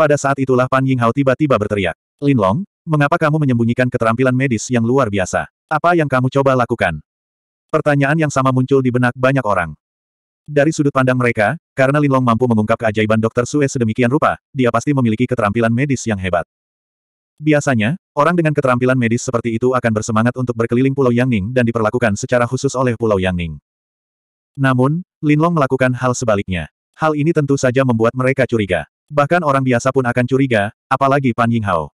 Pada saat itulah Pan Yinghao tiba-tiba berteriak. Lin Long, mengapa kamu menyembunyikan keterampilan medis yang luar biasa? Apa yang kamu coba lakukan? Pertanyaan yang sama muncul di benak banyak orang. Dari sudut pandang mereka, karena Lin Long mampu mengungkap keajaiban Dr. Sue sedemikian rupa, dia pasti memiliki keterampilan medis yang hebat. Biasanya, orang dengan keterampilan medis seperti itu akan bersemangat untuk berkeliling Pulau Yangning dan diperlakukan secara khusus oleh Pulau Yangning. Namun, Lin Long melakukan hal sebaliknya. Hal ini tentu saja membuat mereka curiga. Bahkan orang biasa pun akan curiga, apalagi Pan Yinghao.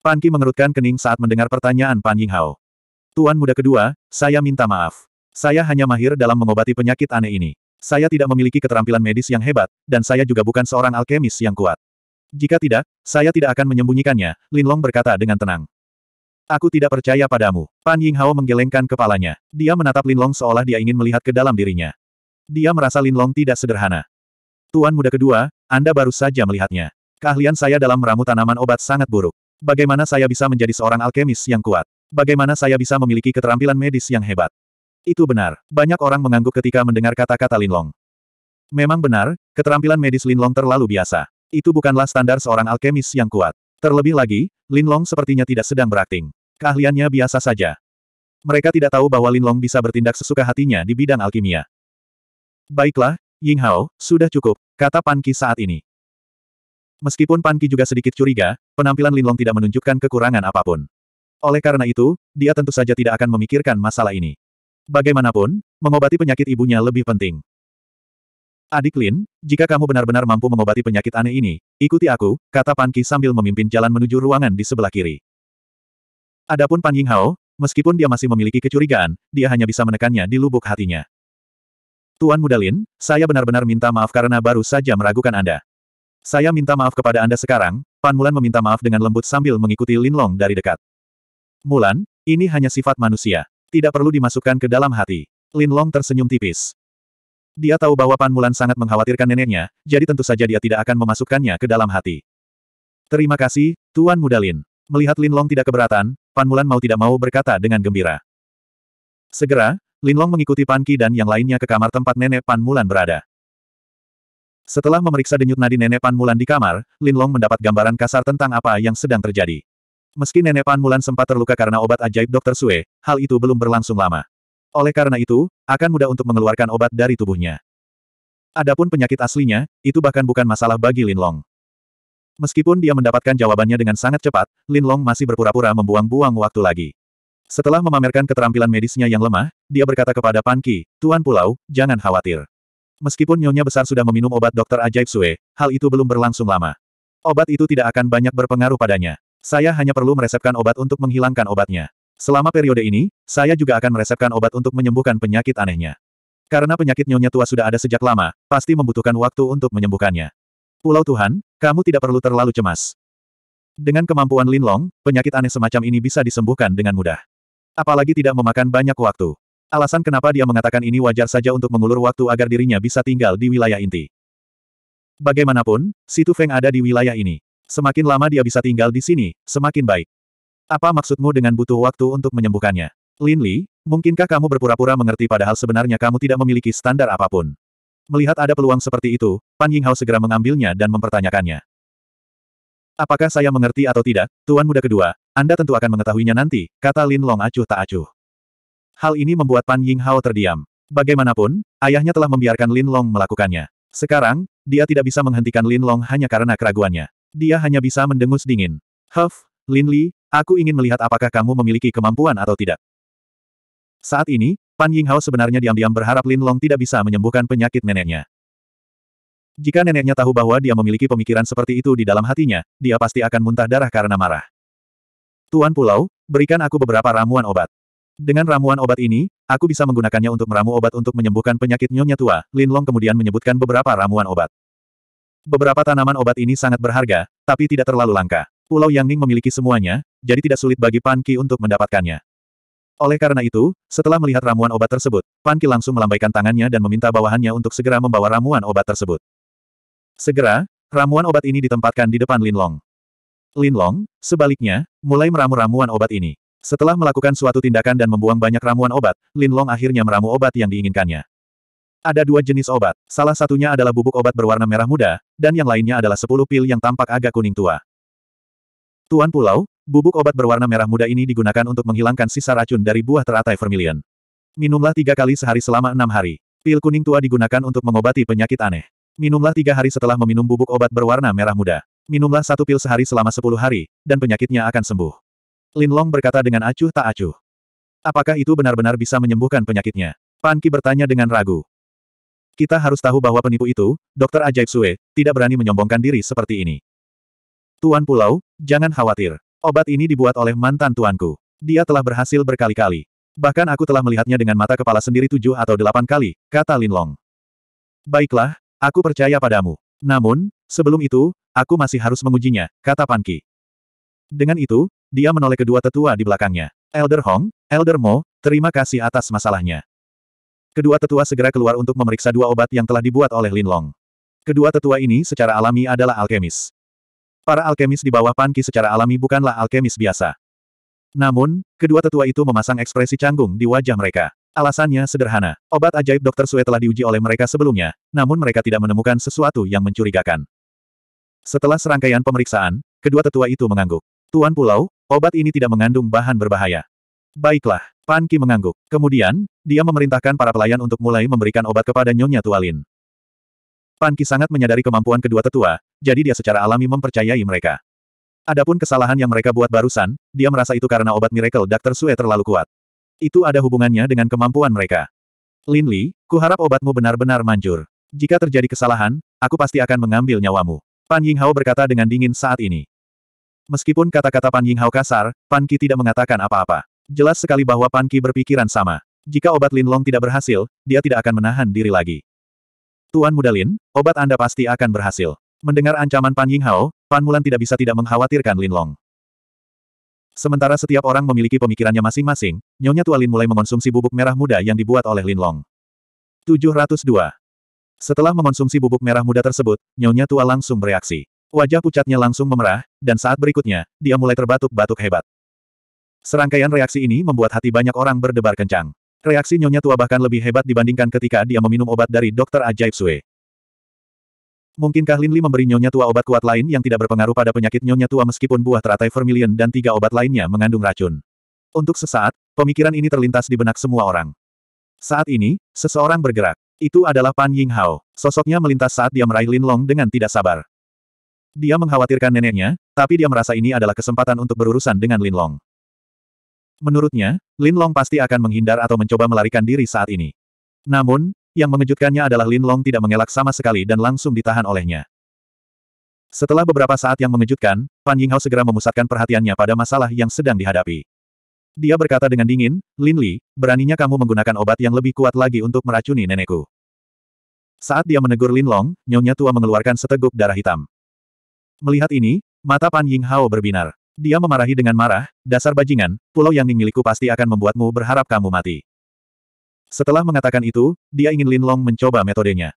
Pan Qi mengerutkan kening saat mendengar pertanyaan Pan Yinghao. Tuan muda kedua, saya minta maaf. Saya hanya mahir dalam mengobati penyakit aneh ini. Saya tidak memiliki keterampilan medis yang hebat, dan saya juga bukan seorang alkemis yang kuat. Jika tidak, saya tidak akan menyembunyikannya, Lin Long berkata dengan tenang. Aku tidak percaya padamu. Pan Yinghao menggelengkan kepalanya. Dia menatap Lin Long seolah dia ingin melihat ke dalam dirinya. Dia merasa Lin Long tidak sederhana. Tuan muda kedua, Anda baru saja melihatnya. Keahlian saya dalam meramu tanaman obat sangat buruk. Bagaimana saya bisa menjadi seorang alkemis yang kuat? Bagaimana saya bisa memiliki keterampilan medis yang hebat? Itu benar, banyak orang mengangguk ketika mendengar kata-kata Linlong. Memang benar, keterampilan medis Linlong terlalu biasa. Itu bukanlah standar seorang alkemis yang kuat. Terlebih lagi, Linlong sepertinya tidak sedang berakting. Keahliannya biasa saja. Mereka tidak tahu bahwa Linlong bisa bertindak sesuka hatinya di bidang alkimia. Baiklah, Ying Hao, sudah cukup, kata Pan Qi saat ini. Meskipun Pan Qi juga sedikit curiga, penampilan Lin Long tidak menunjukkan kekurangan apapun. Oleh karena itu, dia tentu saja tidak akan memikirkan masalah ini. Bagaimanapun, mengobati penyakit ibunya lebih penting. Adik Lin, jika kamu benar-benar mampu mengobati penyakit aneh ini, ikuti aku, kata Pan Qi sambil memimpin jalan menuju ruangan di sebelah kiri. Adapun Pan Ying Hao, meskipun dia masih memiliki kecurigaan, dia hanya bisa menekannya di lubuk hatinya. Tuan Mudalin, saya benar-benar minta maaf karena baru saja meragukan Anda. Saya minta maaf kepada Anda sekarang, Pan Mulan meminta maaf dengan lembut sambil mengikuti Lin Long dari dekat. Mulan, ini hanya sifat manusia. Tidak perlu dimasukkan ke dalam hati. Lin Long tersenyum tipis. Dia tahu bahwa Pan Mulan sangat mengkhawatirkan neneknya, jadi tentu saja dia tidak akan memasukkannya ke dalam hati. Terima kasih, Tuan Mudalin. Melihat Lin Long tidak keberatan, Pan Mulan mau tidak mau berkata dengan gembira. Segera, Linlong mengikuti Pan Qi dan yang lainnya ke kamar tempat nenek Pan Mulan berada. Setelah memeriksa denyut nadi nenek Pan Mulan di kamar, Linlong mendapat gambaran kasar tentang apa yang sedang terjadi. Meski nenek Pan Mulan sempat terluka karena obat ajaib Dr. Sue, hal itu belum berlangsung lama. Oleh karena itu, akan mudah untuk mengeluarkan obat dari tubuhnya. Adapun penyakit aslinya, itu bahkan bukan masalah bagi Linlong. Meskipun dia mendapatkan jawabannya dengan sangat cepat, Linlong masih berpura-pura membuang-buang waktu lagi. Setelah memamerkan keterampilan medisnya yang lemah, dia berkata kepada Pan Ki, Tuan Pulau, jangan khawatir. Meskipun Nyonya Besar sudah meminum obat dokter ajaib Sue, hal itu belum berlangsung lama. Obat itu tidak akan banyak berpengaruh padanya. Saya hanya perlu meresepkan obat untuk menghilangkan obatnya. Selama periode ini, saya juga akan meresepkan obat untuk menyembuhkan penyakit anehnya. Karena penyakit Nyonya Tua sudah ada sejak lama, pasti membutuhkan waktu untuk menyembuhkannya. Pulau Tuhan, kamu tidak perlu terlalu cemas. Dengan kemampuan Linlong, penyakit aneh semacam ini bisa disembuhkan dengan mudah. Apalagi tidak memakan banyak waktu. Alasan kenapa dia mengatakan ini wajar saja untuk mengulur waktu agar dirinya bisa tinggal di wilayah inti. Bagaimanapun, Situ Feng ada di wilayah ini. Semakin lama dia bisa tinggal di sini, semakin baik. Apa maksudmu dengan butuh waktu untuk menyembuhkannya? Lin Li, mungkinkah kamu berpura-pura mengerti padahal sebenarnya kamu tidak memiliki standar apapun? Melihat ada peluang seperti itu, Pan Yinghao segera mengambilnya dan mempertanyakannya. Apakah saya mengerti atau tidak, Tuan Muda kedua, Anda tentu akan mengetahuinya nanti, kata Lin Long acuh tak acuh. Hal ini membuat Pan Ying Hao terdiam. Bagaimanapun, ayahnya telah membiarkan Lin Long melakukannya. Sekarang, dia tidak bisa menghentikan Lin Long hanya karena keraguannya. Dia hanya bisa mendengus dingin. Huff, Lin Li, aku ingin melihat apakah kamu memiliki kemampuan atau tidak. Saat ini, Pan Ying Hao sebenarnya diam-diam berharap Lin Long tidak bisa menyembuhkan penyakit neneknya. Jika neneknya tahu bahwa dia memiliki pemikiran seperti itu di dalam hatinya, dia pasti akan muntah darah karena marah. Tuan Pulau, berikan aku beberapa ramuan obat. Dengan ramuan obat ini, aku bisa menggunakannya untuk meramu obat untuk menyembuhkan penyakit nyonya tua. Lin Long kemudian menyebutkan beberapa ramuan obat. Beberapa tanaman obat ini sangat berharga, tapi tidak terlalu langka. Pulau Yang Ning memiliki semuanya, jadi tidak sulit bagi Pan Qi untuk mendapatkannya. Oleh karena itu, setelah melihat ramuan obat tersebut, Pan Qi langsung melambaikan tangannya dan meminta bawahannya untuk segera membawa ramuan obat tersebut. Segera, ramuan obat ini ditempatkan di depan Linlong. Linlong, sebaliknya, mulai meramu ramuan obat ini. Setelah melakukan suatu tindakan dan membuang banyak ramuan obat, Linlong akhirnya meramu obat yang diinginkannya. Ada dua jenis obat, salah satunya adalah bubuk obat berwarna merah muda, dan yang lainnya adalah sepuluh pil yang tampak agak kuning tua. Tuan Pulau, bubuk obat berwarna merah muda ini digunakan untuk menghilangkan sisa racun dari buah teratai vermilion. Minumlah tiga kali sehari selama enam hari. Pil kuning tua digunakan untuk mengobati penyakit aneh. Minumlah tiga hari setelah meminum bubuk obat berwarna merah muda. Minumlah satu pil sehari selama sepuluh hari, dan penyakitnya akan sembuh. Lin Long berkata dengan acuh tak acuh. Apakah itu benar-benar bisa menyembuhkan penyakitnya? Pan Ki bertanya dengan ragu. Kita harus tahu bahwa penipu itu, Dokter Ajaib Sue, tidak berani menyombongkan diri seperti ini. Tuan Pulau, jangan khawatir. Obat ini dibuat oleh mantan tuanku. Dia telah berhasil berkali-kali. Bahkan aku telah melihatnya dengan mata kepala sendiri tujuh atau delapan kali, kata Lin Long. Baiklah, Aku percaya padamu. Namun, sebelum itu, aku masih harus mengujinya, kata Panki. Dengan itu, dia menoleh kedua tetua di belakangnya. Elder Hong, Elder Mo, terima kasih atas masalahnya. Kedua tetua segera keluar untuk memeriksa dua obat yang telah dibuat oleh Lin Long. Kedua tetua ini secara alami adalah alkemis. Para alkemis di bawah Panki secara alami bukanlah alkemis biasa. Namun, kedua tetua itu memasang ekspresi canggung di wajah mereka. Alasannya sederhana, obat ajaib Dr. Sue telah diuji oleh mereka sebelumnya, namun mereka tidak menemukan sesuatu yang mencurigakan. Setelah serangkaian pemeriksaan, kedua tetua itu mengangguk. Tuan Pulau, obat ini tidak mengandung bahan berbahaya. Baiklah, Pan Ki mengangguk. Kemudian, dia memerintahkan para pelayan untuk mulai memberikan obat kepada Nyonya Tualin. Pan Ki sangat menyadari kemampuan kedua tetua, jadi dia secara alami mempercayai mereka. Adapun kesalahan yang mereka buat barusan, dia merasa itu karena obat miracle Dr. Sue terlalu kuat. Itu ada hubungannya dengan kemampuan mereka. Lin Li, kuharap obatmu benar-benar manjur. Jika terjadi kesalahan, aku pasti akan mengambil nyawamu. Pan Yinghao berkata dengan dingin saat ini. Meskipun kata-kata Pan Yinghao kasar, Pan Qi tidak mengatakan apa-apa. Jelas sekali bahwa Pan Qi berpikiran sama. Jika obat Lin Long tidak berhasil, dia tidak akan menahan diri lagi. Tuan Muda Lin, obat Anda pasti akan berhasil. Mendengar ancaman Pan Yinghao, Pan Mulan tidak bisa tidak mengkhawatirkan Lin Long. Sementara setiap orang memiliki pemikirannya masing-masing, Nyonya Tualin mulai mengonsumsi bubuk merah muda yang dibuat oleh Lin Long. 702. Setelah mengonsumsi bubuk merah muda tersebut, Nyonya Tua langsung bereaksi. Wajah pucatnya langsung memerah, dan saat berikutnya, dia mulai terbatuk-batuk hebat. Serangkaian reaksi ini membuat hati banyak orang berdebar kencang. Reaksi Nyonya Tua bahkan lebih hebat dibandingkan ketika dia meminum obat dari dokter ajaib Sue. Mungkinkah Lin Li memberi Nyonya Tua obat kuat lain yang tidak berpengaruh pada penyakit Nyonya Tua meskipun buah teratai vermilion dan tiga obat lainnya mengandung racun? Untuk sesaat, pemikiran ini terlintas di benak semua orang. Saat ini, seseorang bergerak. Itu adalah Pan Ying Hao. Sosoknya melintas saat dia meraih Lin Long dengan tidak sabar. Dia mengkhawatirkan neneknya, tapi dia merasa ini adalah kesempatan untuk berurusan dengan Lin Long. Menurutnya, Lin Long pasti akan menghindar atau mencoba melarikan diri saat ini. Namun, yang mengejutkannya adalah Lin Long tidak mengelak sama sekali dan langsung ditahan olehnya. Setelah beberapa saat yang mengejutkan, Pan Yinghao segera memusatkan perhatiannya pada masalah yang sedang dihadapi. Dia berkata dengan dingin, Lin Li, beraninya kamu menggunakan obat yang lebih kuat lagi untuk meracuni nenekku. Saat dia menegur Lin Long, nyonya tua mengeluarkan seteguk darah hitam. Melihat ini, mata Pan Ying Hao berbinar. Dia memarahi dengan marah, dasar bajingan, pulau yang milikku pasti akan membuatmu berharap kamu mati. Setelah mengatakan itu, dia ingin Lin Long mencoba metodenya.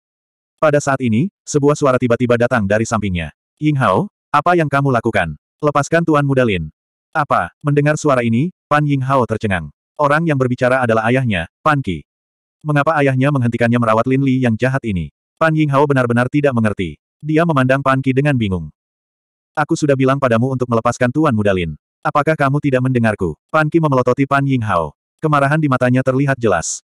Pada saat ini, sebuah suara tiba-tiba datang dari sampingnya. Ying Hao, apa yang kamu lakukan? Lepaskan Tuan Muda Lin. Apa? Mendengar suara ini, Pan Ying Hao tercengang. Orang yang berbicara adalah ayahnya, Pan Ki. Mengapa ayahnya menghentikannya merawat Lin Li yang jahat ini? Pan Ying Hao benar-benar tidak mengerti. Dia memandang Pan Ki dengan bingung. Aku sudah bilang padamu untuk melepaskan Tuan Muda Lin. Apakah kamu tidak mendengarku? Pan Ki memelototi Pan Ying Hao. Kemarahan di matanya terlihat jelas.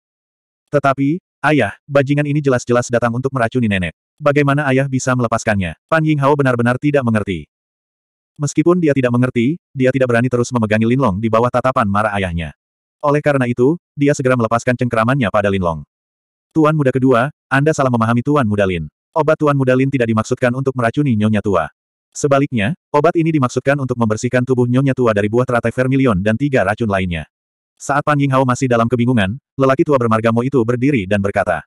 Tetapi, ayah, bajingan ini jelas-jelas datang untuk meracuni nenek. Bagaimana ayah bisa melepaskannya? Pan Yinghao benar-benar tidak mengerti. Meskipun dia tidak mengerti, dia tidak berani terus memegangi Lin Long di bawah tatapan marah ayahnya. Oleh karena itu, dia segera melepaskan cengkeramannya pada Lin Long. Tuan muda kedua, Anda salah memahami Tuan muda Lin. Obat Tuan muda Lin tidak dimaksudkan untuk meracuni nyonya tua. Sebaliknya, obat ini dimaksudkan untuk membersihkan tubuh nyonya tua dari buah teratai vermilion dan tiga racun lainnya. Saat Pan Yinghao masih dalam kebingungan, lelaki tua bermarga Mo itu berdiri dan berkata.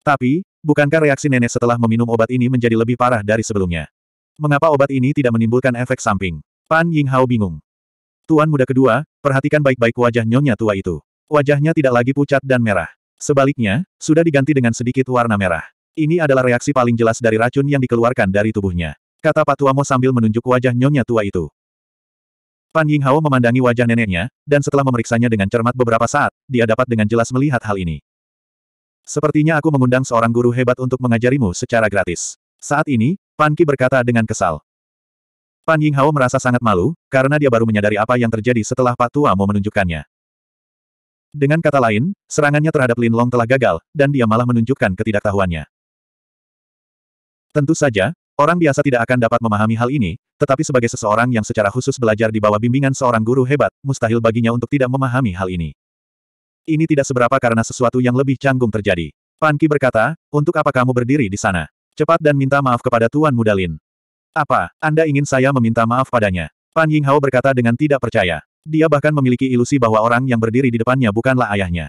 Tapi, bukankah reaksi nenek setelah meminum obat ini menjadi lebih parah dari sebelumnya? Mengapa obat ini tidak menimbulkan efek samping? Pan Yinghao bingung. Tuan muda kedua, perhatikan baik-baik wajah nyonya tua itu. Wajahnya tidak lagi pucat dan merah. Sebaliknya, sudah diganti dengan sedikit warna merah. Ini adalah reaksi paling jelas dari racun yang dikeluarkan dari tubuhnya. Kata Pak Mo sambil menunjuk wajah nyonya tua itu. Pan Yinghao memandangi wajah neneknya, dan setelah memeriksanya dengan cermat beberapa saat, dia dapat dengan jelas melihat hal ini. Sepertinya aku mengundang seorang guru hebat untuk mengajarimu secara gratis. Saat ini, Pan Ki berkata dengan kesal. Pan Yinghao merasa sangat malu, karena dia baru menyadari apa yang terjadi setelah Pak Tua mau menunjukkannya. Dengan kata lain, serangannya terhadap Lin Long telah gagal, dan dia malah menunjukkan ketidaktahuannya. Tentu saja, Orang biasa tidak akan dapat memahami hal ini, tetapi sebagai seseorang yang secara khusus belajar di bawah bimbingan seorang guru hebat, mustahil baginya untuk tidak memahami hal ini. Ini tidak seberapa karena sesuatu yang lebih canggung terjadi. Panki berkata, untuk apa kamu berdiri di sana? Cepat dan minta maaf kepada Tuan Mudalin. Apa, Anda ingin saya meminta maaf padanya? Pan Ying Hao berkata dengan tidak percaya. Dia bahkan memiliki ilusi bahwa orang yang berdiri di depannya bukanlah ayahnya.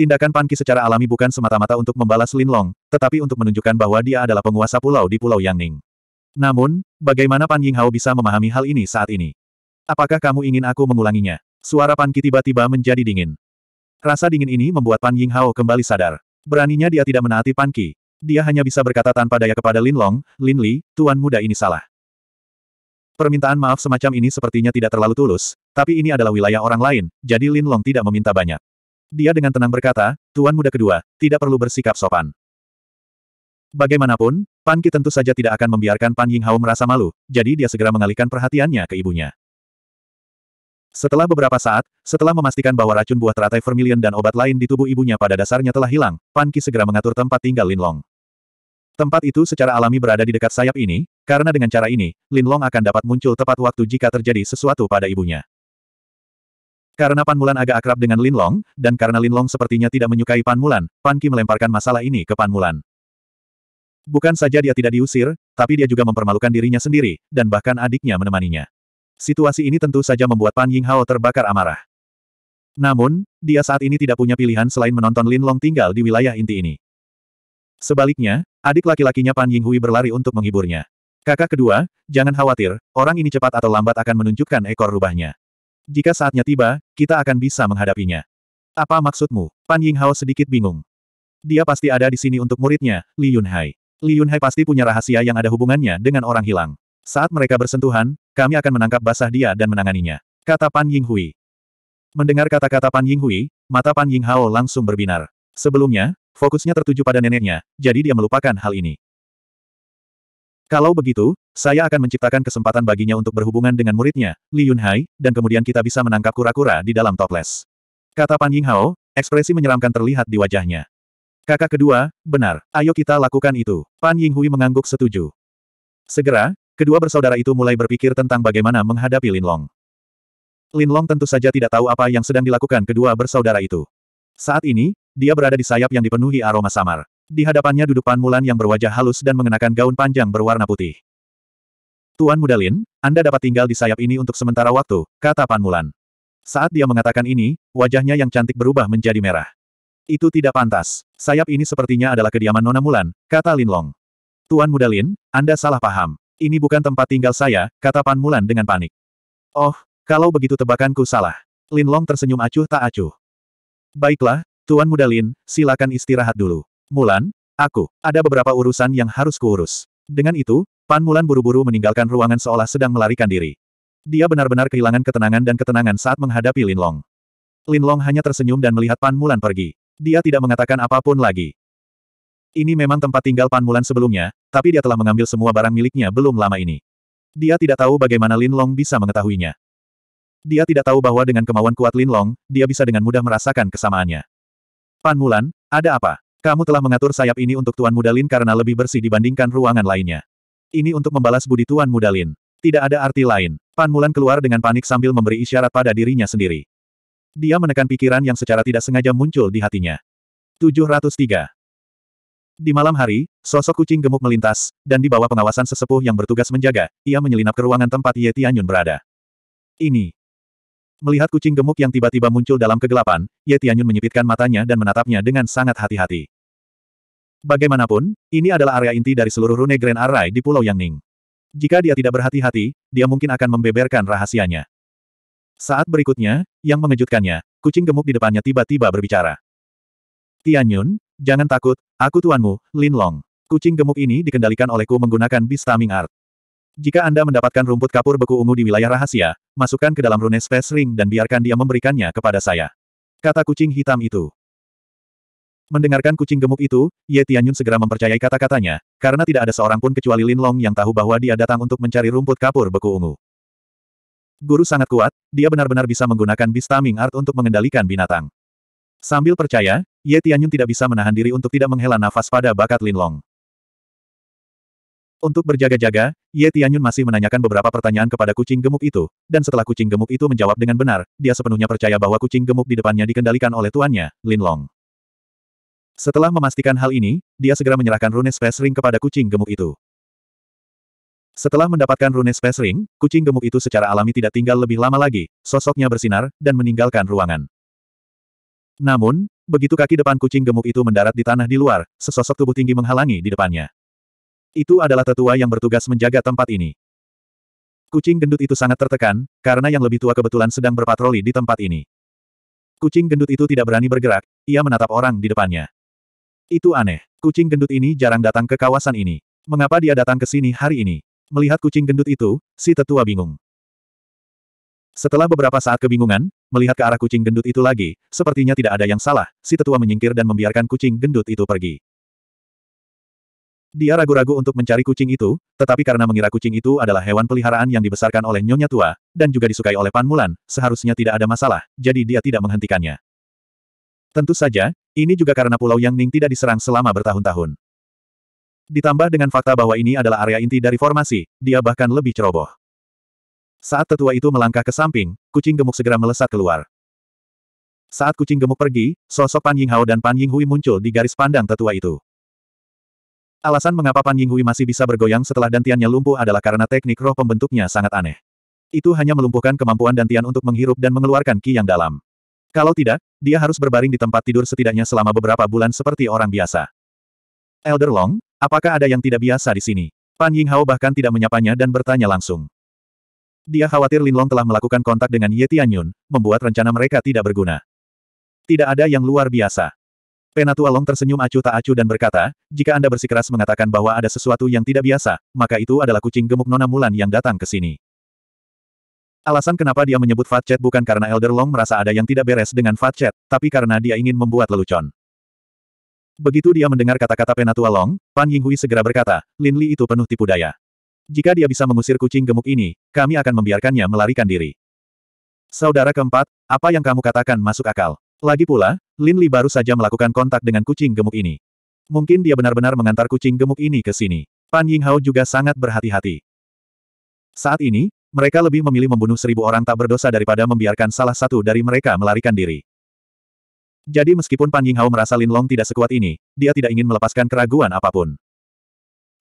Tindakan Panki secara alami bukan semata-mata untuk membalas Lin Long, tetapi untuk menunjukkan bahwa dia adalah penguasa pulau di Pulau Yangning. Namun, bagaimana Pan Yinghao bisa memahami hal ini saat ini? Apakah kamu ingin aku mengulanginya? Suara Panki tiba-tiba menjadi dingin. Rasa dingin ini membuat Pan Yinghao kembali sadar. Beraninya dia tidak menaati Panki. Dia hanya bisa berkata tanpa daya kepada Lin Long, Lin Li, tuan muda ini salah. Permintaan maaf semacam ini sepertinya tidak terlalu tulus, tapi ini adalah wilayah orang lain, jadi Lin Long tidak meminta banyak. Dia dengan tenang berkata, Tuan Muda kedua, tidak perlu bersikap sopan. Bagaimanapun, Pan Ki tentu saja tidak akan membiarkan Pan Ying Hao merasa malu, jadi dia segera mengalihkan perhatiannya ke ibunya. Setelah beberapa saat, setelah memastikan bahwa racun buah teratai vermilion dan obat lain di tubuh ibunya pada dasarnya telah hilang, Pan Ki segera mengatur tempat tinggal Lin Long. Tempat itu secara alami berada di dekat sayap ini, karena dengan cara ini, Lin Long akan dapat muncul tepat waktu jika terjadi sesuatu pada ibunya. Karena Pan Mulan agak akrab dengan Lin Long, dan karena Lin Long sepertinya tidak menyukai Pan Mulan, Pan Ki melemparkan masalah ini ke Pan Mulan. Bukan saja dia tidak diusir, tapi dia juga mempermalukan dirinya sendiri, dan bahkan adiknya menemaninya. Situasi ini tentu saja membuat Pan Ying Hao terbakar amarah. Namun, dia saat ini tidak punya pilihan selain menonton Lin Long tinggal di wilayah inti ini. Sebaliknya, adik laki-lakinya Pan Ying Hui berlari untuk menghiburnya. Kakak kedua, jangan khawatir, orang ini cepat atau lambat akan menunjukkan ekor rubahnya. Jika saatnya tiba, kita akan bisa menghadapinya. Apa maksudmu? Pan Yinghao sedikit bingung. Dia pasti ada di sini untuk muridnya, Li Yunhai. Li Yunhai pasti punya rahasia yang ada hubungannya dengan orang hilang. Saat mereka bersentuhan, kami akan menangkap basah dia dan menanganinya. Kata Pan Yinghui. Mendengar kata-kata Pan Yinghui, mata Pan Yinghao langsung berbinar. Sebelumnya, fokusnya tertuju pada neneknya, jadi dia melupakan hal ini. Kalau begitu, saya akan menciptakan kesempatan baginya untuk berhubungan dengan muridnya, Li Yunhai, dan kemudian kita bisa menangkap kura-kura di dalam toples. Kata Pan Yinghao, ekspresi menyeramkan terlihat di wajahnya. Kakak kedua, benar, ayo kita lakukan itu. Pan Yinghui mengangguk setuju. Segera, kedua bersaudara itu mulai berpikir tentang bagaimana menghadapi Lin Long. Lin Long tentu saja tidak tahu apa yang sedang dilakukan kedua bersaudara itu. Saat ini, dia berada di sayap yang dipenuhi aroma samar. Di hadapannya duduk Pan Mulan yang berwajah halus dan mengenakan gaun panjang berwarna putih. Tuan Mudalin, Anda dapat tinggal di sayap ini untuk sementara waktu, kata Pan Mulan. Saat dia mengatakan ini, wajahnya yang cantik berubah menjadi merah. Itu tidak pantas. Sayap ini sepertinya adalah kediaman Nona Mulan, kata Lin Long. Tuan Mudalin, Anda salah paham. Ini bukan tempat tinggal saya, kata Pan Mulan dengan panik. Oh, kalau begitu tebakanku salah. Lin Long tersenyum acuh tak acuh. Baiklah, Tuan Mudalin, silakan istirahat dulu. Mulan, aku, ada beberapa urusan yang harus kuurus. Dengan itu, Pan Mulan buru-buru meninggalkan ruangan seolah sedang melarikan diri. Dia benar-benar kehilangan ketenangan dan ketenangan saat menghadapi Lin Long. Lin Long hanya tersenyum dan melihat Pan Mulan pergi. Dia tidak mengatakan apapun lagi. Ini memang tempat tinggal Pan Mulan sebelumnya, tapi dia telah mengambil semua barang miliknya belum lama ini. Dia tidak tahu bagaimana Lin Long bisa mengetahuinya. Dia tidak tahu bahwa dengan kemauan kuat Lin Long, dia bisa dengan mudah merasakan kesamaannya. Pan Mulan, ada apa? Kamu telah mengatur sayap ini untuk Tuan Mudalin karena lebih bersih dibandingkan ruangan lainnya. Ini untuk membalas budi Tuan Mudalin. Tidak ada arti lain. Pan Mulan keluar dengan panik sambil memberi isyarat pada dirinya sendiri. Dia menekan pikiran yang secara tidak sengaja muncul di hatinya. 703. Di malam hari, sosok kucing gemuk melintas, dan di bawah pengawasan sesepuh yang bertugas menjaga, ia menyelinap ke ruangan tempat Ye Tianyun berada. Ini, Melihat kucing gemuk yang tiba-tiba muncul dalam kegelapan, Ye Tianyun menyipitkan matanya dan menatapnya dengan sangat hati-hati. Bagaimanapun, ini adalah area inti dari seluruh rune Grand Array di Pulau Yangning. Jika dia tidak berhati-hati, dia mungkin akan membeberkan rahasianya. Saat berikutnya, yang mengejutkannya, kucing gemuk di depannya tiba-tiba berbicara. Tianyun, jangan takut, aku tuanmu, Lin Long. Kucing gemuk ini dikendalikan olehku menggunakan Bistaming Art. Jika Anda mendapatkan rumput kapur beku ungu di wilayah rahasia, masukkan ke dalam rune space ring dan biarkan dia memberikannya kepada saya. Kata kucing hitam itu. Mendengarkan kucing gemuk itu, Ye Tianyun segera mempercayai kata-katanya, karena tidak ada seorang pun kecuali Lin Long yang tahu bahwa dia datang untuk mencari rumput kapur beku ungu. Guru sangat kuat, dia benar-benar bisa menggunakan Bistaming Art untuk mengendalikan binatang. Sambil percaya, Ye Tianyun tidak bisa menahan diri untuk tidak menghela nafas pada bakat Lin Long. Untuk berjaga-jaga, Ye Tianyun masih menanyakan beberapa pertanyaan kepada kucing gemuk itu, dan setelah kucing gemuk itu menjawab dengan benar, dia sepenuhnya percaya bahwa kucing gemuk di depannya dikendalikan oleh tuannya, Lin Long. Setelah memastikan hal ini, dia segera menyerahkan rune space ring kepada kucing gemuk itu. Setelah mendapatkan rune space ring, kucing gemuk itu secara alami tidak tinggal lebih lama lagi, sosoknya bersinar, dan meninggalkan ruangan. Namun, begitu kaki depan kucing gemuk itu mendarat di tanah di luar, sesosok tubuh tinggi menghalangi di depannya. Itu adalah tetua yang bertugas menjaga tempat ini. Kucing gendut itu sangat tertekan, karena yang lebih tua kebetulan sedang berpatroli di tempat ini. Kucing gendut itu tidak berani bergerak, ia menatap orang di depannya. Itu aneh. Kucing gendut ini jarang datang ke kawasan ini. Mengapa dia datang ke sini hari ini? Melihat kucing gendut itu, si tetua bingung. Setelah beberapa saat kebingungan, melihat ke arah kucing gendut itu lagi, sepertinya tidak ada yang salah, si tetua menyingkir dan membiarkan kucing gendut itu pergi. Dia ragu-ragu untuk mencari kucing itu, tetapi karena mengira kucing itu adalah hewan peliharaan yang dibesarkan oleh nyonya tua, dan juga disukai oleh Pan Mulan, seharusnya tidak ada masalah, jadi dia tidak menghentikannya. Tentu saja, ini juga karena Pulau Yang Ning tidak diserang selama bertahun-tahun. Ditambah dengan fakta bahwa ini adalah area inti dari formasi, dia bahkan lebih ceroboh. Saat tetua itu melangkah ke samping, kucing gemuk segera melesat keluar. Saat kucing gemuk pergi, sosok Pan Ying Hao dan Pan Ying Hui muncul di garis pandang tetua itu. Alasan mengapa Pan Yinghui masih bisa bergoyang setelah dantiannya lumpuh adalah karena teknik roh pembentuknya sangat aneh. Itu hanya melumpuhkan kemampuan dantian untuk menghirup dan mengeluarkan ki yang dalam. Kalau tidak, dia harus berbaring di tempat tidur setidaknya selama beberapa bulan seperti orang biasa. Elder Long, apakah ada yang tidak biasa di sini? Pan Yinghao bahkan tidak menyapanya dan bertanya langsung. Dia khawatir Lin Long telah melakukan kontak dengan Ye Tianyun, membuat rencana mereka tidak berguna. Tidak ada yang luar biasa. Penatua Long tersenyum acuh tak acuh dan berkata, jika Anda bersikeras mengatakan bahwa ada sesuatu yang tidak biasa, maka itu adalah kucing gemuk Nona Mulan yang datang ke sini. Alasan kenapa dia menyebut Fat Chat bukan karena Elder Long merasa ada yang tidak beres dengan Fat Chat, tapi karena dia ingin membuat lelucon. Begitu dia mendengar kata-kata Penatua Long, Pan Yinghui segera berkata, Lin Li itu penuh tipu daya. Jika dia bisa mengusir kucing gemuk ini, kami akan membiarkannya melarikan diri. Saudara keempat, apa yang kamu katakan masuk akal? Lagi pula, Lin Li baru saja melakukan kontak dengan kucing gemuk ini. Mungkin dia benar-benar mengantar kucing gemuk ini ke sini. Pan Yinghao juga sangat berhati-hati. Saat ini, mereka lebih memilih membunuh seribu orang tak berdosa daripada membiarkan salah satu dari mereka melarikan diri. Jadi meskipun Pan Yinghao merasa Lin Long tidak sekuat ini, dia tidak ingin melepaskan keraguan apapun.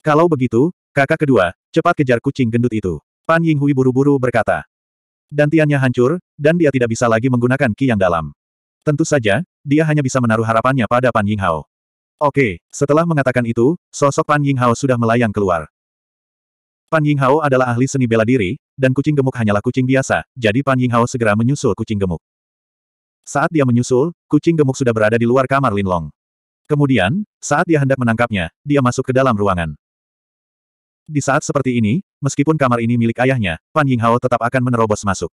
Kalau begitu, kakak kedua, cepat kejar kucing gendut itu. Pan Yinghui buru-buru berkata. Dantiannya hancur, dan dia tidak bisa lagi menggunakan ki yang dalam. Tentu saja, dia hanya bisa menaruh harapannya pada Pan Yinghao. Oke, setelah mengatakan itu, sosok Pan Yinghao sudah melayang keluar. Pan Yinghao adalah ahli seni bela diri, dan kucing gemuk hanyalah kucing biasa, jadi Pan Yinghao segera menyusul kucing gemuk. Saat dia menyusul, kucing gemuk sudah berada di luar kamar Lin Long. Kemudian, saat dia hendak menangkapnya, dia masuk ke dalam ruangan. Di saat seperti ini, meskipun kamar ini milik ayahnya, Pan Yinghao tetap akan menerobos masuk.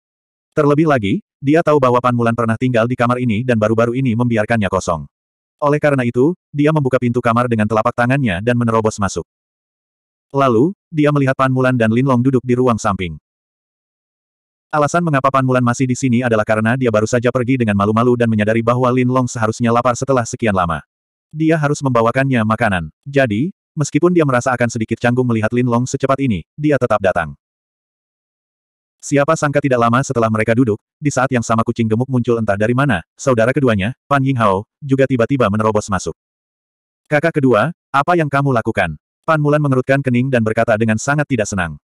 Terlebih lagi, dia tahu bahwa Pan Mulan pernah tinggal di kamar ini dan baru-baru ini membiarkannya kosong. Oleh karena itu, dia membuka pintu kamar dengan telapak tangannya dan menerobos masuk. Lalu, dia melihat Pan Mulan dan Lin Long duduk di ruang samping. Alasan mengapa Pan Mulan masih di sini adalah karena dia baru saja pergi dengan malu-malu dan menyadari bahwa Lin Long seharusnya lapar setelah sekian lama. Dia harus membawakannya makanan. Jadi, meskipun dia merasa akan sedikit canggung melihat Lin Long secepat ini, dia tetap datang. Siapa sangka tidak lama setelah mereka duduk, di saat yang sama kucing gemuk muncul entah dari mana, saudara keduanya, Pan Yinghao, juga tiba-tiba menerobos masuk. Kakak kedua, apa yang kamu lakukan? Pan Mulan mengerutkan kening dan berkata dengan sangat tidak senang.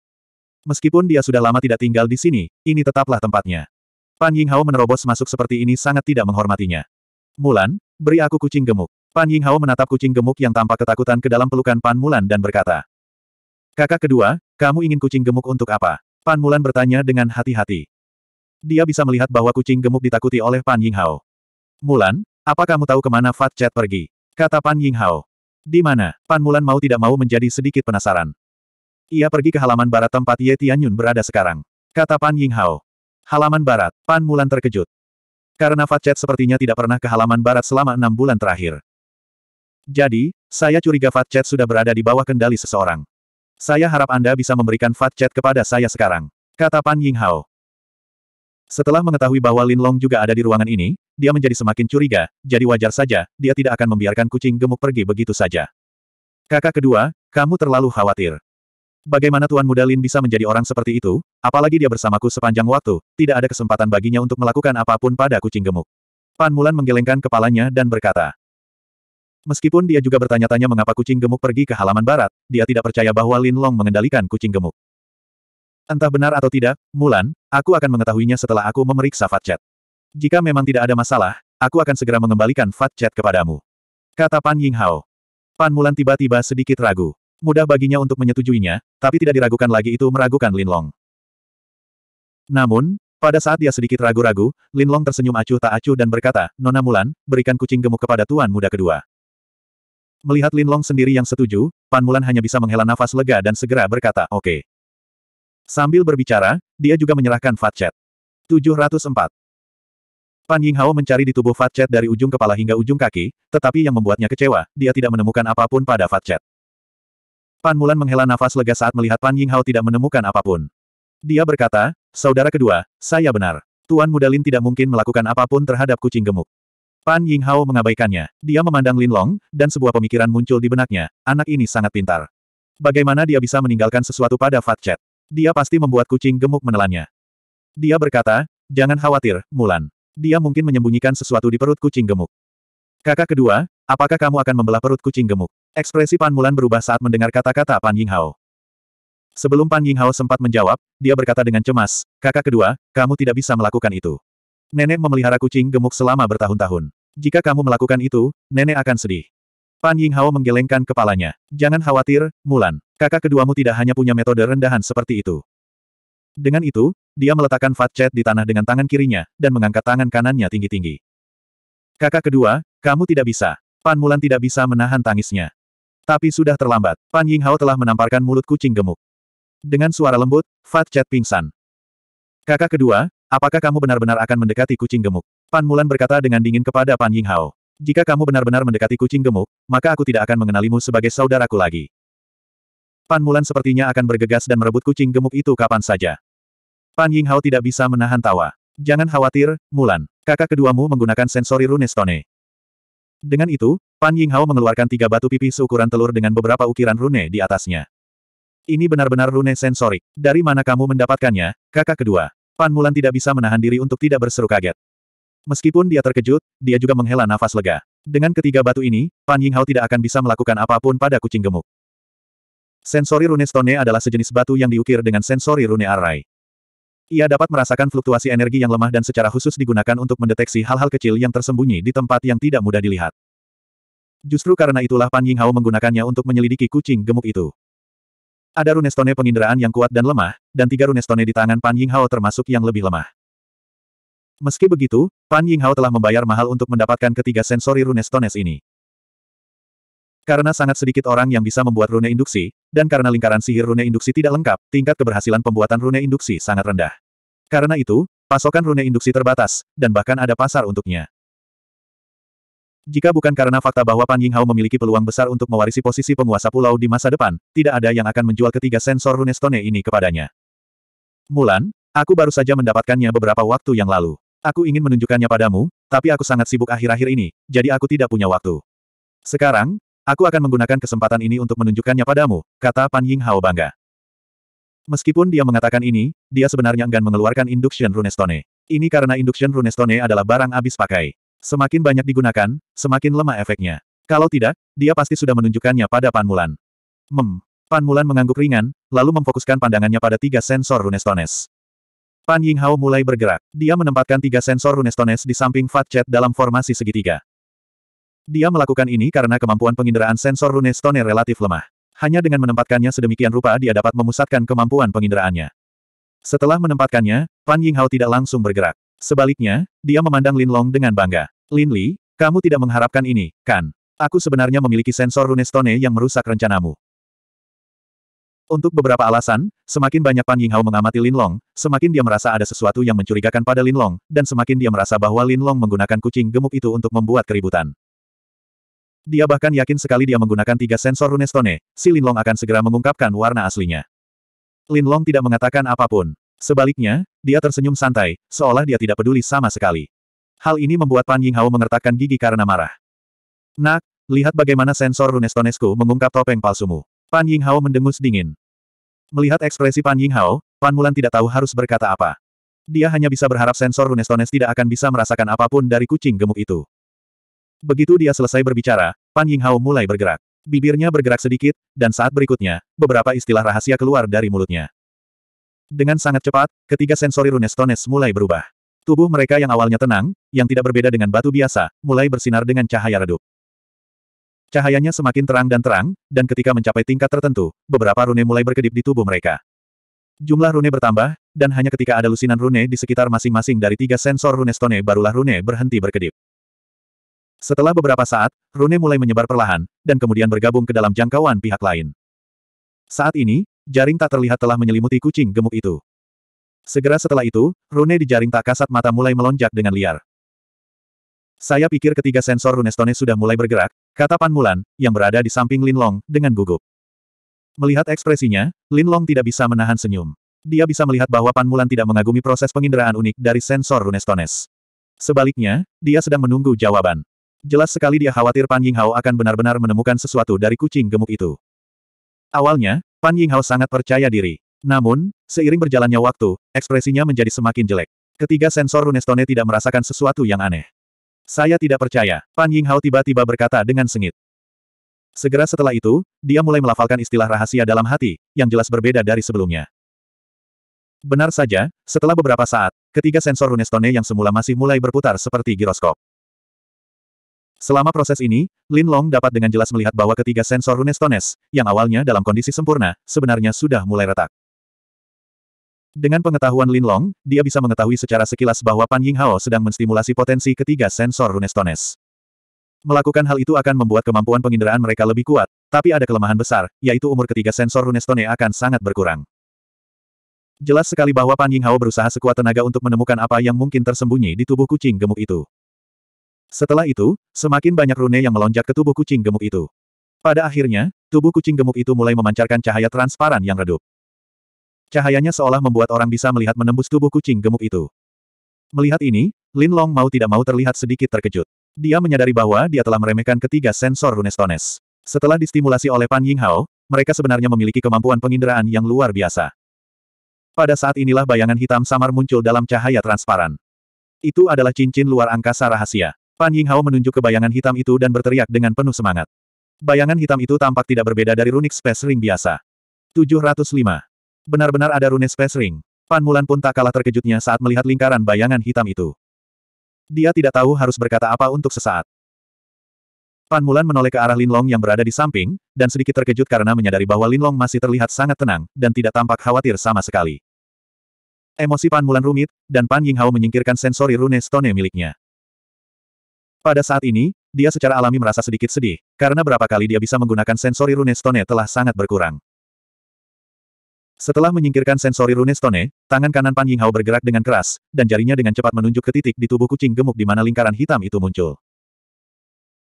Meskipun dia sudah lama tidak tinggal di sini, ini tetaplah tempatnya. Pan Yinghao menerobos masuk seperti ini sangat tidak menghormatinya. Mulan, beri aku kucing gemuk. Pan Yinghao menatap kucing gemuk yang tampak ketakutan ke dalam pelukan Pan Mulan dan berkata. Kakak kedua, kamu ingin kucing gemuk untuk apa? Pan Mulan bertanya dengan hati-hati. Dia bisa melihat bahwa kucing gemuk ditakuti oleh Pan Yinghao. Mulan, apa kamu tahu kemana Fat Chat pergi? Kata Pan Yinghao. Di mana? Pan Mulan mau tidak mau menjadi sedikit penasaran. Ia pergi ke halaman barat tempat Ye Tianyun berada sekarang. Kata Pan Yinghao. Halaman barat, Pan Mulan terkejut. Karena Fat Chat sepertinya tidak pernah ke halaman barat selama enam bulan terakhir. Jadi, saya curiga Fat Chat sudah berada di bawah kendali seseorang. Saya harap Anda bisa memberikan fat chat kepada saya sekarang. Kata Pan Yinghao. Setelah mengetahui bahwa Lin Long juga ada di ruangan ini, dia menjadi semakin curiga, jadi wajar saja, dia tidak akan membiarkan kucing gemuk pergi begitu saja. Kakak kedua, kamu terlalu khawatir. Bagaimana Tuan Muda Lin bisa menjadi orang seperti itu, apalagi dia bersamaku sepanjang waktu, tidak ada kesempatan baginya untuk melakukan apapun pada kucing gemuk. Pan Mulan menggelengkan kepalanya dan berkata, Meskipun dia juga bertanya-tanya mengapa kucing gemuk pergi ke halaman barat, dia tidak percaya bahwa Lin Long mengendalikan kucing gemuk. Entah benar atau tidak, Mulan, aku akan mengetahuinya setelah aku memeriksa Fat Chat. Jika memang tidak ada masalah, aku akan segera mengembalikan Fat Chat kepadamu. Kata Pan Yinghao. Pan Mulan tiba-tiba sedikit ragu. Mudah baginya untuk menyetujuinya, tapi tidak diragukan lagi itu meragukan Lin Long. Namun, pada saat dia sedikit ragu-ragu, Lin Long tersenyum acuh tak acuh dan berkata, Nona Mulan, berikan kucing gemuk kepada tuan muda kedua. Melihat Lin Long sendiri yang setuju, Pan Mulan hanya bisa menghela nafas lega dan segera berkata, oke. Okay. Sambil berbicara, dia juga menyerahkan Fat Chat. 704. Pan Yinghao mencari di tubuh Fat Chat dari ujung kepala hingga ujung kaki, tetapi yang membuatnya kecewa, dia tidak menemukan apapun pada Fat Chat. Pan Mulan menghela nafas lega saat melihat Pan Yinghao tidak menemukan apapun. Dia berkata, Saudara kedua, saya benar. Tuan Muda Lin tidak mungkin melakukan apapun terhadap kucing gemuk. Pan Yinghao mengabaikannya. Dia memandang Lin Long, dan sebuah pemikiran muncul di benaknya, anak ini sangat pintar. Bagaimana dia bisa meninggalkan sesuatu pada Fat Chat? Dia pasti membuat kucing gemuk menelannya. Dia berkata, jangan khawatir, Mulan. Dia mungkin menyembunyikan sesuatu di perut kucing gemuk. Kakak kedua, apakah kamu akan membelah perut kucing gemuk? Ekspresi Pan Mulan berubah saat mendengar kata-kata Pan Yinghao. Sebelum Pan Yinghao sempat menjawab, dia berkata dengan cemas, kakak kedua, kamu tidak bisa melakukan itu. Nenek memelihara kucing gemuk selama bertahun-tahun. Jika kamu melakukan itu, nenek akan sedih. Pan Yinghao menggelengkan kepalanya. Jangan khawatir, Mulan. Kakak keduamu tidak hanya punya metode rendahan seperti itu. Dengan itu, dia meletakkan Fat Chat di tanah dengan tangan kirinya, dan mengangkat tangan kanannya tinggi-tinggi. Kakak kedua, kamu tidak bisa. Pan Mulan tidak bisa menahan tangisnya. Tapi sudah terlambat. Pan Yinghao telah menamparkan mulut kucing gemuk. Dengan suara lembut, Fat Chat pingsan. Kakak kedua, apakah kamu benar-benar akan mendekati kucing gemuk? Pan Mulan berkata dengan dingin kepada Pan Yinghao. Jika kamu benar-benar mendekati kucing gemuk, maka aku tidak akan mengenalimu sebagai saudaraku lagi. Pan Mulan sepertinya akan bergegas dan merebut kucing gemuk itu kapan saja. Pan Yinghao tidak bisa menahan tawa. Jangan khawatir, Mulan. Kakak keduamu menggunakan sensori rune runestone. Dengan itu, Pan Yinghao mengeluarkan tiga batu pipi seukuran telur dengan beberapa ukiran rune di atasnya. Ini benar-benar rune sensorik. Dari mana kamu mendapatkannya, kakak kedua? Pan Mulan tidak bisa menahan diri untuk tidak berseru kaget. Meskipun dia terkejut, dia juga menghela nafas lega. Dengan ketiga batu ini, Pan Yinghao tidak akan bisa melakukan apapun pada kucing gemuk. Sensori rune stone adalah sejenis batu yang diukir dengan sensori rune array. Ia dapat merasakan fluktuasi energi yang lemah dan secara khusus digunakan untuk mendeteksi hal-hal kecil yang tersembunyi di tempat yang tidak mudah dilihat. Justru karena itulah Pan Yinghao menggunakannya untuk menyelidiki kucing gemuk itu. Ada runestone penginderaan yang kuat dan lemah, dan tiga runestone di tangan Pan Yinghao termasuk yang lebih lemah. Meski begitu, Pan Ying Hao telah membayar mahal untuk mendapatkan ketiga sensori rune stones ini. Karena sangat sedikit orang yang bisa membuat rune induksi, dan karena lingkaran sihir rune induksi tidak lengkap, tingkat keberhasilan pembuatan rune induksi sangat rendah. Karena itu, pasokan rune induksi terbatas, dan bahkan ada pasar untuknya. Jika bukan karena fakta bahwa Pan Yinghao memiliki peluang besar untuk mewarisi posisi penguasa pulau di masa depan, tidak ada yang akan menjual ketiga sensor rune stone ini kepadanya. Mulan, aku baru saja mendapatkannya beberapa waktu yang lalu. Aku ingin menunjukkannya padamu, tapi aku sangat sibuk akhir-akhir ini, jadi aku tidak punya waktu. Sekarang, aku akan menggunakan kesempatan ini untuk menunjukkannya padamu, kata Pan Ying Hao bangga. Meskipun dia mengatakan ini, dia sebenarnya enggan mengeluarkan induction runestone. Ini karena induction runestone adalah barang abis pakai. Semakin banyak digunakan, semakin lemah efeknya. Kalau tidak, dia pasti sudah menunjukkannya pada Pan Mulan. Mem. Pan Mulan mengangguk ringan, lalu memfokuskan pandangannya pada tiga sensor runestones. Pan Yinghao mulai bergerak. Dia menempatkan tiga sensor runestones di samping Fat Chat dalam formasi segitiga. Dia melakukan ini karena kemampuan penginderaan sensor runestone relatif lemah. Hanya dengan menempatkannya sedemikian rupa dia dapat memusatkan kemampuan penginderaannya. Setelah menempatkannya, Pan Yinghao tidak langsung bergerak. Sebaliknya, dia memandang Lin Long dengan bangga. Lin Li, kamu tidak mengharapkan ini, kan? Aku sebenarnya memiliki sensor runestone yang merusak rencanamu. Untuk beberapa alasan, semakin banyak Pan Yinghao mengamati Lin Long, semakin dia merasa ada sesuatu yang mencurigakan pada Lin Long, dan semakin dia merasa bahwa Lin Long menggunakan kucing gemuk itu untuk membuat keributan. Dia bahkan yakin sekali dia menggunakan tiga sensor runestone, si Lin Long akan segera mengungkapkan warna aslinya. Lin Long tidak mengatakan apapun. Sebaliknya, dia tersenyum santai, seolah dia tidak peduli sama sekali. Hal ini membuat Pan Yinghao mengertakkan gigi karena marah. Nak, lihat bagaimana sensor runestonesku mengungkap topeng palsumu. Pan Yinghao mendengus dingin. Melihat ekspresi Pan Yinghao, Pan Mulan tidak tahu harus berkata apa. Dia hanya bisa berharap sensor Runestones tidak akan bisa merasakan apapun dari kucing gemuk itu. Begitu dia selesai berbicara, Pan Yinghao mulai bergerak. Bibirnya bergerak sedikit, dan saat berikutnya, beberapa istilah rahasia keluar dari mulutnya. Dengan sangat cepat, ketiga sensori Runestones mulai berubah. Tubuh mereka yang awalnya tenang, yang tidak berbeda dengan batu biasa, mulai bersinar dengan cahaya redup. Cahayanya semakin terang dan terang, dan ketika mencapai tingkat tertentu, beberapa rune mulai berkedip di tubuh mereka. Jumlah rune bertambah, dan hanya ketika ada lusinan rune di sekitar masing-masing dari tiga sensor rune stone barulah rune berhenti berkedip. Setelah beberapa saat, rune mulai menyebar perlahan, dan kemudian bergabung ke dalam jangkauan pihak lain. Saat ini, jaring tak terlihat telah menyelimuti kucing gemuk itu. Segera setelah itu, rune di jaring tak kasat mata mulai melonjak dengan liar. Saya pikir ketiga sensor Runestone sudah mulai bergerak, kata Pan Mulan, yang berada di samping Lin Long, dengan gugup. Melihat ekspresinya, Lin Long tidak bisa menahan senyum. Dia bisa melihat bahwa Pan Mulan tidak mengagumi proses penginderaan unik dari sensor Runestones. Sebaliknya, dia sedang menunggu jawaban. Jelas sekali dia khawatir Pan Ying Hao akan benar-benar menemukan sesuatu dari kucing gemuk itu. Awalnya, Pan Ying Hao sangat percaya diri. Namun, seiring berjalannya waktu, ekspresinya menjadi semakin jelek. Ketiga sensor Runestone tidak merasakan sesuatu yang aneh. Saya tidak percaya, Pan Yinghao tiba-tiba berkata dengan sengit. Segera setelah itu, dia mulai melafalkan istilah rahasia dalam hati, yang jelas berbeda dari sebelumnya. Benar saja, setelah beberapa saat, ketiga sensor runestone yang semula masih mulai berputar seperti giroskop. Selama proses ini, Lin Long dapat dengan jelas melihat bahwa ketiga sensor runestones, yang awalnya dalam kondisi sempurna, sebenarnya sudah mulai retak. Dengan pengetahuan Lin Long, dia bisa mengetahui secara sekilas bahwa Pan Ying Hao sedang menstimulasi potensi ketiga sensor Runestones. Melakukan hal itu akan membuat kemampuan penginderaan mereka lebih kuat, tapi ada kelemahan besar, yaitu umur ketiga sensor Runestone akan sangat berkurang. Jelas sekali bahwa Pan Ying Hao berusaha sekuat tenaga untuk menemukan apa yang mungkin tersembunyi di tubuh kucing gemuk itu. Setelah itu, semakin banyak rune yang melonjak ke tubuh kucing gemuk itu. Pada akhirnya, tubuh kucing gemuk itu mulai memancarkan cahaya transparan yang redup. Cahayanya seolah membuat orang bisa melihat menembus tubuh kucing gemuk itu. Melihat ini, Lin Long mau tidak mau terlihat sedikit terkejut. Dia menyadari bahwa dia telah meremehkan ketiga sensor Runestones. Setelah distimulasi oleh Pan Yinghao, mereka sebenarnya memiliki kemampuan penginderaan yang luar biasa. Pada saat inilah bayangan hitam samar muncul dalam cahaya transparan. Itu adalah cincin luar angkasa rahasia. Pan Yinghao menunjuk ke bayangan hitam itu dan berteriak dengan penuh semangat. Bayangan hitam itu tampak tidak berbeda dari runik space ring biasa. 705. Benar-benar ada rune Space Ring. Pan Mulan pun tak kalah terkejutnya saat melihat lingkaran bayangan hitam itu. Dia tidak tahu harus berkata apa untuk sesaat. Pan Mulan menoleh ke arah Linlong yang berada di samping, dan sedikit terkejut karena menyadari bahwa Linlong masih terlihat sangat tenang, dan tidak tampak khawatir sama sekali. Emosi Pan Mulan rumit, dan Pan Ying Hao menyingkirkan sensori rune stone miliknya. Pada saat ini, dia secara alami merasa sedikit sedih, karena berapa kali dia bisa menggunakan sensori rune stone telah sangat berkurang. Setelah menyingkirkan sensori rune stone, tangan kanan Pan Yinghao bergerak dengan keras, dan jarinya dengan cepat menunjuk ke titik di tubuh kucing gemuk di mana lingkaran hitam itu muncul.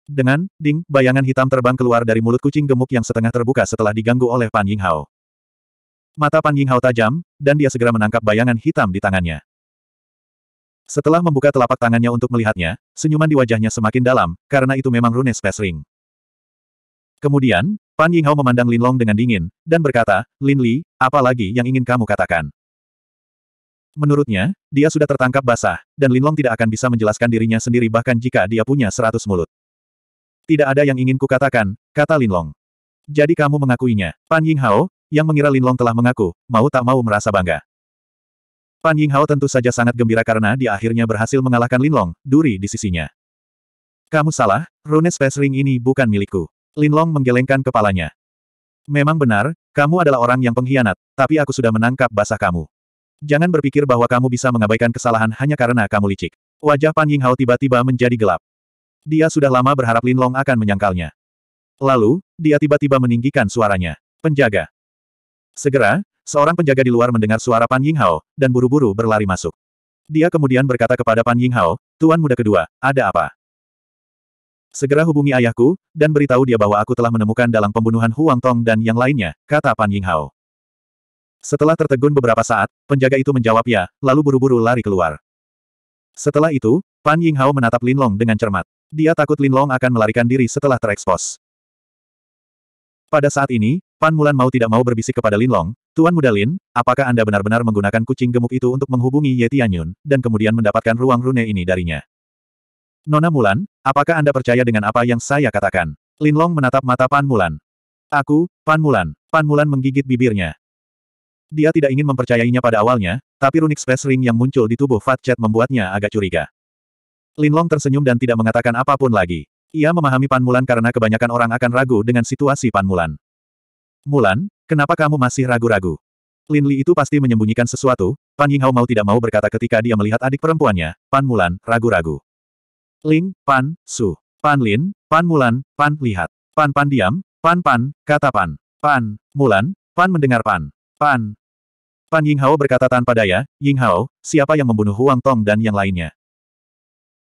Dengan, ding, bayangan hitam terbang keluar dari mulut kucing gemuk yang setengah terbuka setelah diganggu oleh Pan Yinghao. Mata Pan Yinghao tajam, dan dia segera menangkap bayangan hitam di tangannya. Setelah membuka telapak tangannya untuk melihatnya, senyuman di wajahnya semakin dalam, karena itu memang rune Space Ring. Kemudian, Pan Yinghao memandang Lin Long dengan dingin, dan berkata, Lin Li, apa lagi yang ingin kamu katakan? Menurutnya, dia sudah tertangkap basah, dan Lin Long tidak akan bisa menjelaskan dirinya sendiri bahkan jika dia punya seratus mulut. Tidak ada yang ingin kukatakan, kata Lin Long. Jadi kamu mengakuinya. Pan Yinghao, yang mengira Lin Long telah mengaku, mau tak mau merasa bangga. Pan Yinghao tentu saja sangat gembira karena dia akhirnya berhasil mengalahkan Lin Long, duri di sisinya. Kamu salah, rune space ring ini bukan milikku. Linlong menggelengkan kepalanya. Memang benar, kamu adalah orang yang pengkhianat, tapi aku sudah menangkap basah kamu. Jangan berpikir bahwa kamu bisa mengabaikan kesalahan hanya karena kamu licik. Wajah Pan Ying Hao tiba-tiba menjadi gelap. Dia sudah lama berharap Linlong akan menyangkalnya. Lalu, dia tiba-tiba meninggikan suaranya. Penjaga. Segera, seorang penjaga di luar mendengar suara Pan Ying Hao, dan buru-buru berlari masuk. Dia kemudian berkata kepada Pan Ying Hao, Tuan muda kedua, ada apa? Segera hubungi ayahku, dan beritahu dia bahwa aku telah menemukan dalam pembunuhan Huang Tong dan yang lainnya, kata Pan Yinghao. Setelah tertegun beberapa saat, penjaga itu menjawab ya, lalu buru-buru lari keluar. Setelah itu, Pan Yinghao menatap Lin Long dengan cermat. Dia takut Lin Long akan melarikan diri setelah terekspos. Pada saat ini, Pan Mulan mau tidak mau berbisik kepada Lin Long Tuan Muda Lin, apakah Anda benar-benar menggunakan kucing gemuk itu untuk menghubungi Ye Tianyun, dan kemudian mendapatkan ruang rune ini darinya? Nona Mulan, apakah Anda percaya dengan apa yang saya katakan? Lin Long menatap mata Pan Mulan. Aku, Pan Mulan. Pan Mulan menggigit bibirnya. Dia tidak ingin mempercayainya pada awalnya, tapi runik space ring yang muncul di tubuh Fat Chat membuatnya agak curiga. Lin Long tersenyum dan tidak mengatakan apapun lagi. Ia memahami Pan Mulan karena kebanyakan orang akan ragu dengan situasi Pan Mulan. Mulan, kenapa kamu masih ragu-ragu? Lin Li itu pasti menyembunyikan sesuatu, Pan Yinghao mau tidak mau berkata ketika dia melihat adik perempuannya, Pan Mulan, ragu-ragu. Ling, Pan, Su. Pan Lin, Pan Mulan, Pan lihat. Pan Pan diam, Pan Pan, kata Pan. Pan, Mulan, Pan mendengar Pan. Pan. Pan Hao berkata tanpa daya, Ying Hao, siapa yang membunuh Huang Tong dan yang lainnya?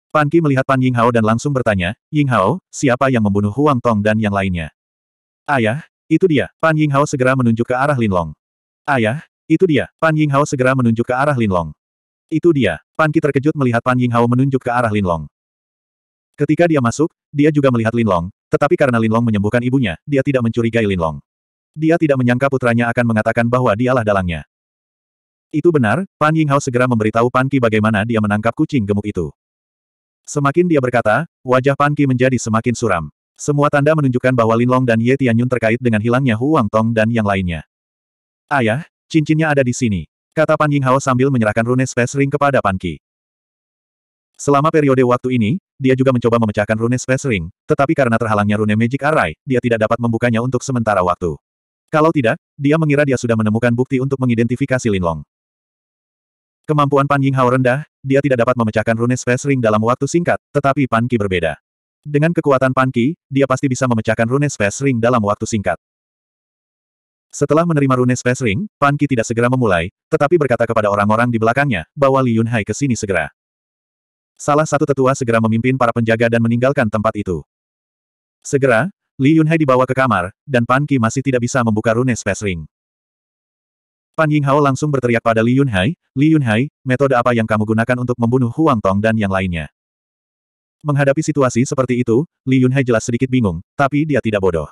Pan Ki melihat Pan Ying Hao dan langsung bertanya, Ying Hao, siapa yang membunuh Huang Tong dan yang lainnya? Ayah, itu dia. Pan Ying Hao segera menunjuk ke arah Lin Long. Ayah, itu dia. Pan Ying Hao segera menunjuk ke arah Lin Long. Itu dia. Pan Ki terkejut melihat Pan Ying Hao menunjuk ke arah Lin Long. Ketika dia masuk, dia juga melihat Linlong, tetapi karena Linlong menyembuhkan ibunya, dia tidak mencurigai Linlong. Dia tidak menyangka putranya akan mengatakan bahwa dialah dalangnya. Itu benar, Pan Yinghao segera memberitahu Pan Qi bagaimana dia menangkap kucing gemuk itu. Semakin dia berkata, wajah Pan Qi menjadi semakin suram. Semua tanda menunjukkan bahwa Linlong dan Ye Tianyun terkait dengan hilangnya Huang Tong dan yang lainnya. Ayah, cincinnya ada di sini. Kata Pan Yinghao sambil menyerahkan rune space ring kepada Pan Qi. Selama periode waktu ini, dia juga mencoba memecahkan rune Space Ring, tetapi karena terhalangnya rune Magic Array, dia tidak dapat membukanya untuk sementara waktu. Kalau tidak, dia mengira dia sudah menemukan bukti untuk mengidentifikasi Linlong. Kemampuan Pan Ying rendah, dia tidak dapat memecahkan rune Space Ring dalam waktu singkat, tetapi Pan Qi berbeda. Dengan kekuatan Pan Qi, dia pasti bisa memecahkan rune Space Ring dalam waktu singkat. Setelah menerima rune Space Ring, Pan Qi tidak segera memulai, tetapi berkata kepada orang-orang di belakangnya, bahwa Li Yunhai sini segera. Salah satu tetua segera memimpin para penjaga dan meninggalkan tempat itu. Segera, Li Yunhai dibawa ke kamar, dan Pan Qi masih tidak bisa membuka rune space ring. Pan Yinghao langsung berteriak pada Li Yunhai, Li Yunhai, metode apa yang kamu gunakan untuk membunuh Huang Tong dan yang lainnya? Menghadapi situasi seperti itu, Li Yunhai jelas sedikit bingung, tapi dia tidak bodoh.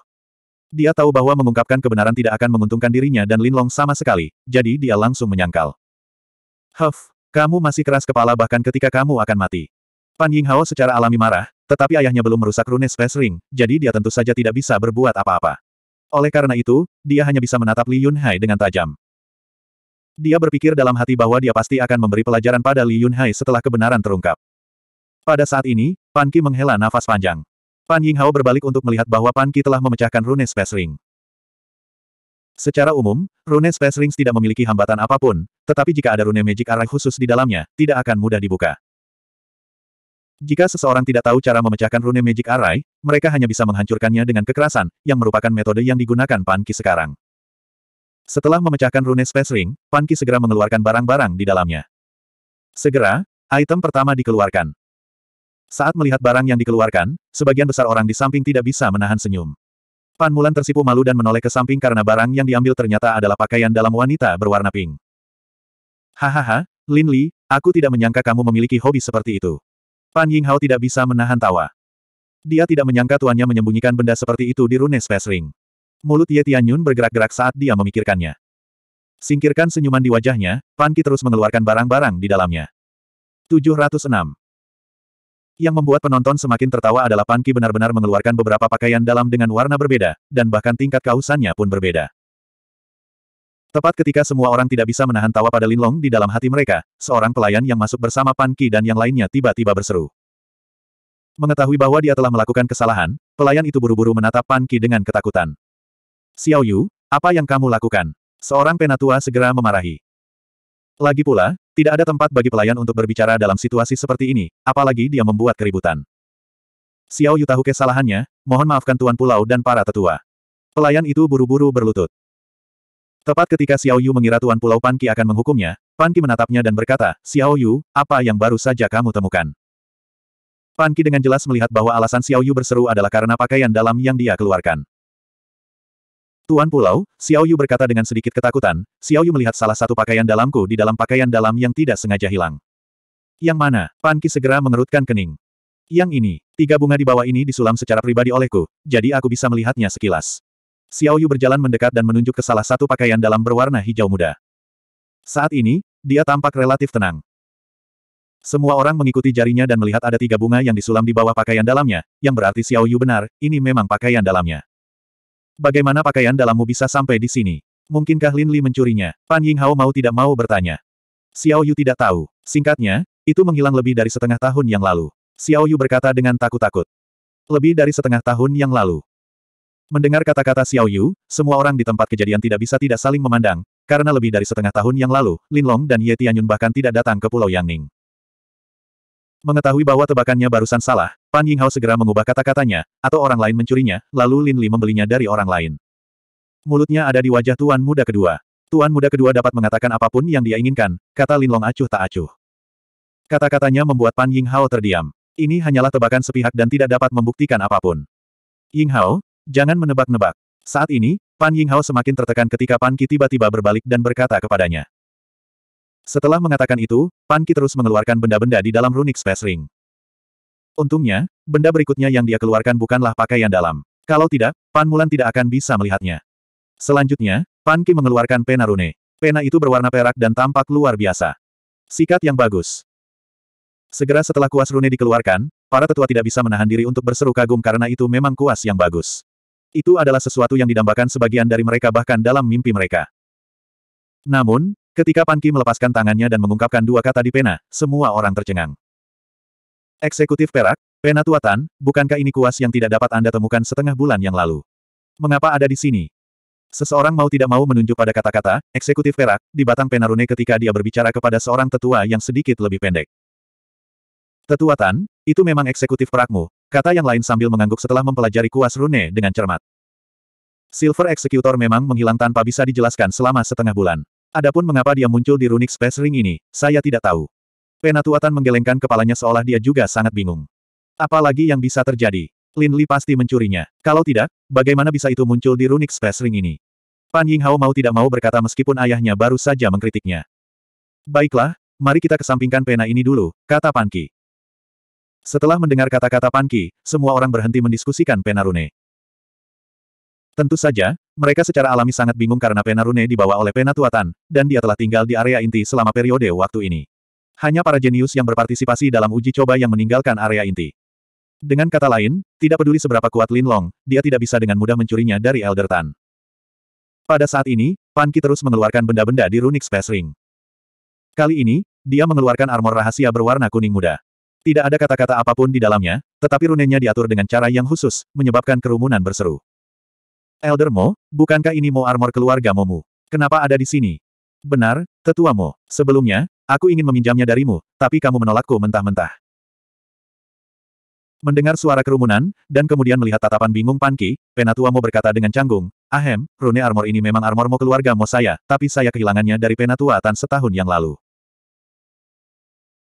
Dia tahu bahwa mengungkapkan kebenaran tidak akan menguntungkan dirinya dan Lin Long sama sekali, jadi dia langsung menyangkal. Huff, kamu masih keras kepala bahkan ketika kamu akan mati. Pan Yinghao secara alami marah, tetapi ayahnya belum merusak rune Space Ring, jadi dia tentu saja tidak bisa berbuat apa-apa. Oleh karena itu, dia hanya bisa menatap Li Yunhai dengan tajam. Dia berpikir dalam hati bahwa dia pasti akan memberi pelajaran pada Li Yunhai setelah kebenaran terungkap. Pada saat ini, Pan Qi menghela nafas panjang. Pan Yinghao berbalik untuk melihat bahwa Pan Qi telah memecahkan rune Space Ring. Secara umum, rune Space Ring tidak memiliki hambatan apapun, tetapi jika ada rune magic array khusus di dalamnya, tidak akan mudah dibuka. Jika seseorang tidak tahu cara memecahkan rune magic array, mereka hanya bisa menghancurkannya dengan kekerasan, yang merupakan metode yang digunakan Panki sekarang. Setelah memecahkan rune space ring, Panki segera mengeluarkan barang-barang di dalamnya. Segera, item pertama dikeluarkan. Saat melihat barang yang dikeluarkan, sebagian besar orang di samping tidak bisa menahan senyum. Pan Mulan tersipu malu dan menoleh ke samping karena barang yang diambil ternyata adalah pakaian dalam wanita berwarna pink. Hahaha, Lin Li, aku tidak menyangka kamu memiliki hobi seperti itu. Pan Yinghao tidak bisa menahan tawa. Dia tidak menyangka tuannya menyembunyikan benda seperti itu di rune Space Ring. Mulut Ye Tianyun bergerak-gerak saat dia memikirkannya. Singkirkan senyuman di wajahnya, Pan Ki terus mengeluarkan barang-barang di dalamnya. 706. Yang membuat penonton semakin tertawa adalah Pan Ki benar-benar mengeluarkan beberapa pakaian dalam dengan warna berbeda, dan bahkan tingkat kausannya pun berbeda. Tepat ketika semua orang tidak bisa menahan tawa pada Linlong di dalam hati mereka, seorang pelayan yang masuk bersama Pan Qi dan yang lainnya tiba-tiba berseru. Mengetahui bahwa dia telah melakukan kesalahan, pelayan itu buru-buru menatap Pan Qi dengan ketakutan. Xiao Yu, apa yang kamu lakukan? Seorang penatua segera memarahi. Lagi pula, tidak ada tempat bagi pelayan untuk berbicara dalam situasi seperti ini, apalagi dia membuat keributan. Xiao Yu tahu kesalahannya, mohon maafkan Tuan Pulau dan para tetua. Pelayan itu buru-buru berlutut. Tepat ketika Xiao Yu mengira Tuan Pulau Panki akan menghukumnya, Panki menatapnya dan berkata, Xiao Yu, apa yang baru saja kamu temukan? Panki dengan jelas melihat bahwa alasan Xiao Yu berseru adalah karena pakaian dalam yang dia keluarkan. Tuan Pulau, Xiao Yu berkata dengan sedikit ketakutan, Xiao Yu melihat salah satu pakaian dalamku di dalam pakaian dalam yang tidak sengaja hilang. Yang mana, Panki segera mengerutkan kening. Yang ini, tiga bunga di bawah ini disulam secara pribadi olehku, jadi aku bisa melihatnya sekilas. Xiao Yu berjalan mendekat dan menunjuk ke salah satu pakaian dalam berwarna hijau muda. Saat ini, dia tampak relatif tenang. Semua orang mengikuti jarinya dan melihat ada tiga bunga yang disulam di bawah pakaian dalamnya, yang berarti Xiao Yu benar, ini memang pakaian dalamnya. Bagaimana pakaian dalammu bisa sampai di sini? Mungkinkah Lin Li mencurinya? Pan Yinghao mau tidak mau bertanya. Xiao Yu tidak tahu. Singkatnya, itu menghilang lebih dari setengah tahun yang lalu. Xiao Yu berkata dengan takut-takut. Lebih dari setengah tahun yang lalu. Mendengar kata-kata Xiao Yu, semua orang di tempat kejadian tidak bisa tidak saling memandang, karena lebih dari setengah tahun yang lalu, Lin Long dan Ye Tianyun bahkan tidak datang ke Pulau Yangning. Mengetahui bahwa tebakannya barusan salah, Pan Yinghao segera mengubah kata-katanya, atau orang lain mencurinya, lalu Lin Li membelinya dari orang lain. Mulutnya ada di wajah Tuan Muda Kedua. Tuan Muda Kedua dapat mengatakan apapun yang dia inginkan, kata Lin Long acuh tak acuh. Kata-katanya membuat Pan Yinghao terdiam. Ini hanyalah tebakan sepihak dan tidak dapat membuktikan apapun. Yinghao, Jangan menebak-nebak. Saat ini, Pan Yinghao semakin tertekan ketika Pan Ki tiba-tiba berbalik dan berkata kepadanya. Setelah mengatakan itu, Pan Ki terus mengeluarkan benda-benda di dalam runic space ring. Untungnya, benda berikutnya yang dia keluarkan bukanlah pakaian dalam. Kalau tidak, Pan Mulan tidak akan bisa melihatnya. Selanjutnya, Pan Ki mengeluarkan pena rune. Pena itu berwarna perak dan tampak luar biasa. Sikat yang bagus. Segera setelah kuas rune dikeluarkan, para tetua tidak bisa menahan diri untuk berseru kagum karena itu memang kuas yang bagus. Itu adalah sesuatu yang didambakan sebagian dari mereka bahkan dalam mimpi mereka. Namun, ketika Panki melepaskan tangannya dan mengungkapkan dua kata di pena, semua orang tercengang. Eksekutif perak, pena tuatan, bukankah ini kuas yang tidak dapat Anda temukan setengah bulan yang lalu? Mengapa ada di sini? Seseorang mau tidak mau menunjuk pada kata-kata, eksekutif perak, di batang pena rune ketika dia berbicara kepada seorang tetua yang sedikit lebih pendek. Tetua Tan, itu memang eksekutif perakmu, Kata yang lain sambil mengangguk setelah mempelajari kuas rune dengan cermat. Silver Executor memang menghilang tanpa bisa dijelaskan selama setengah bulan. Adapun mengapa dia muncul di Runic Space Ring ini, saya tidak tahu. Penatuatan menggelengkan kepalanya seolah dia juga sangat bingung. Apalagi yang bisa terjadi? Lin Li pasti mencurinya. Kalau tidak, bagaimana bisa itu muncul di Runic Space Ring ini? Pan ying hao mau tidak mau berkata meskipun ayahnya baru saja mengkritiknya. Baiklah, mari kita kesampingkan pena ini dulu, kata pan ki setelah mendengar kata-kata Panki, semua orang berhenti mendiskusikan Penarune. Tentu saja, mereka secara alami sangat bingung karena Penarune dibawa oleh Penatuatan, dan dia telah tinggal di area inti selama periode waktu ini. Hanya para jenius yang berpartisipasi dalam uji coba yang meninggalkan area inti. Dengan kata lain, tidak peduli seberapa kuat Lin Long, dia tidak bisa dengan mudah mencurinya dari Elder Tan. Pada saat ini, Panki terus mengeluarkan benda-benda di Runic Space Ring. Kali ini, dia mengeluarkan armor rahasia berwarna kuning muda. Tidak ada kata-kata apapun di dalamnya, tetapi runenya diatur dengan cara yang khusus, menyebabkan kerumunan berseru. Elder Mo, bukankah ini Mo armor keluarga Momu? Kenapa ada di sini? Benar, tetua Mo. Sebelumnya, aku ingin meminjamnya darimu, tapi kamu menolakku mentah-mentah. Mendengar suara kerumunan, dan kemudian melihat tatapan bingung Panki, Penatua Mo berkata dengan canggung, Ahem, rune armor ini memang armor Mo keluarga Mo saya, tapi saya kehilangannya dari Penatua Tan setahun yang lalu.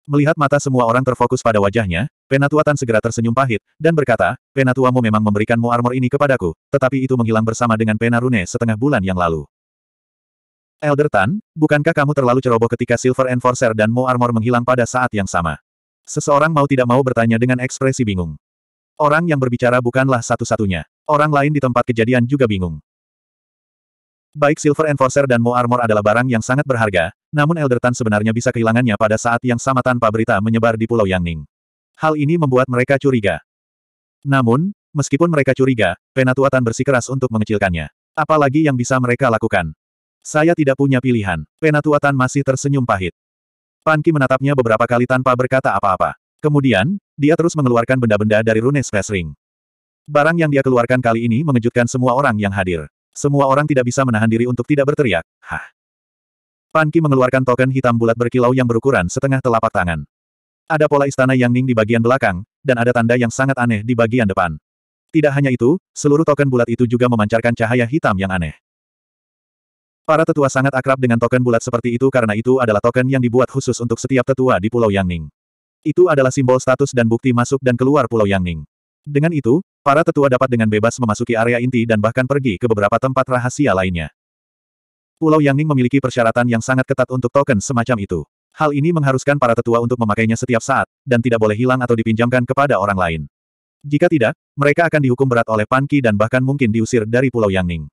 Melihat mata semua orang terfokus pada wajahnya, Penatua Tan segera tersenyum pahit, dan berkata, Penatuamu memang memberikanmu armor ini kepadaku, tetapi itu menghilang bersama dengan pena rune setengah bulan yang lalu. Elder Tan, bukankah kamu terlalu ceroboh ketika Silver Enforcer dan Mo Armor menghilang pada saat yang sama? Seseorang mau tidak mau bertanya dengan ekspresi bingung. Orang yang berbicara bukanlah satu-satunya. Orang lain di tempat kejadian juga bingung. Baik Silver Enforcer dan Mo Armor adalah barang yang sangat berharga, namun Elder Tan sebenarnya bisa kehilangannya pada saat yang sama tanpa berita menyebar di Pulau Yangning. Hal ini membuat mereka curiga. Namun, meskipun mereka curiga, Penatua Tan bersikeras untuk mengecilkannya. Apalagi yang bisa mereka lakukan? Saya tidak punya pilihan. Penatua Tan masih tersenyum pahit. Panki menatapnya beberapa kali tanpa berkata apa-apa. Kemudian, dia terus mengeluarkan benda-benda dari rune space ring. Barang yang dia keluarkan kali ini mengejutkan semua orang yang hadir. Semua orang tidak bisa menahan diri untuk tidak berteriak, Hah! Panki mengeluarkan token hitam bulat berkilau yang berukuran setengah telapak tangan. Ada pola istana yang ning di bagian belakang, dan ada tanda yang sangat aneh di bagian depan. Tidak hanya itu, seluruh token bulat itu juga memancarkan cahaya hitam yang aneh. Para tetua sangat akrab dengan token bulat seperti itu karena itu adalah token yang dibuat khusus untuk setiap tetua di Pulau Yangning. Itu adalah simbol status dan bukti masuk dan keluar Pulau Yangning. Dengan itu, para tetua dapat dengan bebas memasuki area inti dan bahkan pergi ke beberapa tempat rahasia lainnya. Pulau Yangning memiliki persyaratan yang sangat ketat untuk token semacam itu. Hal ini mengharuskan para tetua untuk memakainya setiap saat, dan tidak boleh hilang atau dipinjamkan kepada orang lain. Jika tidak, mereka akan dihukum berat oleh Panki dan bahkan mungkin diusir dari Pulau Yangning.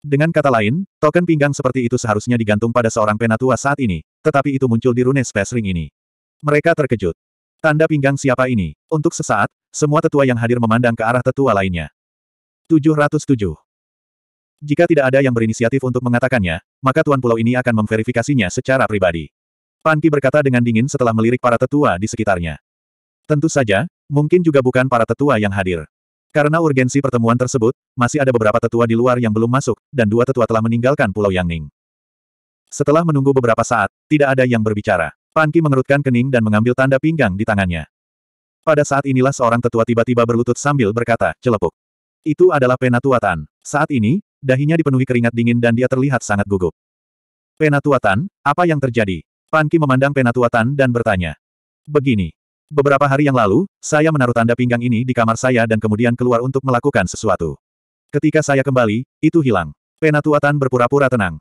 Dengan kata lain, token pinggang seperti itu seharusnya digantung pada seorang penatua saat ini, tetapi itu muncul di rune space ring ini. Mereka terkejut. Tanda pinggang siapa ini? Untuk sesaat, semua tetua yang hadir memandang ke arah tetua lainnya. 707. Jika tidak ada yang berinisiatif untuk mengatakannya, maka Tuan Pulau ini akan memverifikasinya secara pribadi. Panki berkata dengan dingin setelah melirik para tetua di sekitarnya. Tentu saja, mungkin juga bukan para tetua yang hadir. Karena urgensi pertemuan tersebut, masih ada beberapa tetua di luar yang belum masuk, dan dua tetua telah meninggalkan Pulau Yangning. Setelah menunggu beberapa saat, tidak ada yang berbicara. Panki mengerutkan kening dan mengambil tanda pinggang di tangannya. Pada saat inilah seorang tetua tiba-tiba berlutut sambil berkata, celepuk. Itu adalah Penatua Tan. Saat ini, dahinya dipenuhi keringat dingin dan dia terlihat sangat gugup. Penatuatan, apa yang terjadi? Panki memandang penatuatan dan bertanya. Begini. Beberapa hari yang lalu, saya menaruh tanda pinggang ini di kamar saya dan kemudian keluar untuk melakukan sesuatu. Ketika saya kembali, itu hilang. Penatuatan berpura-pura tenang.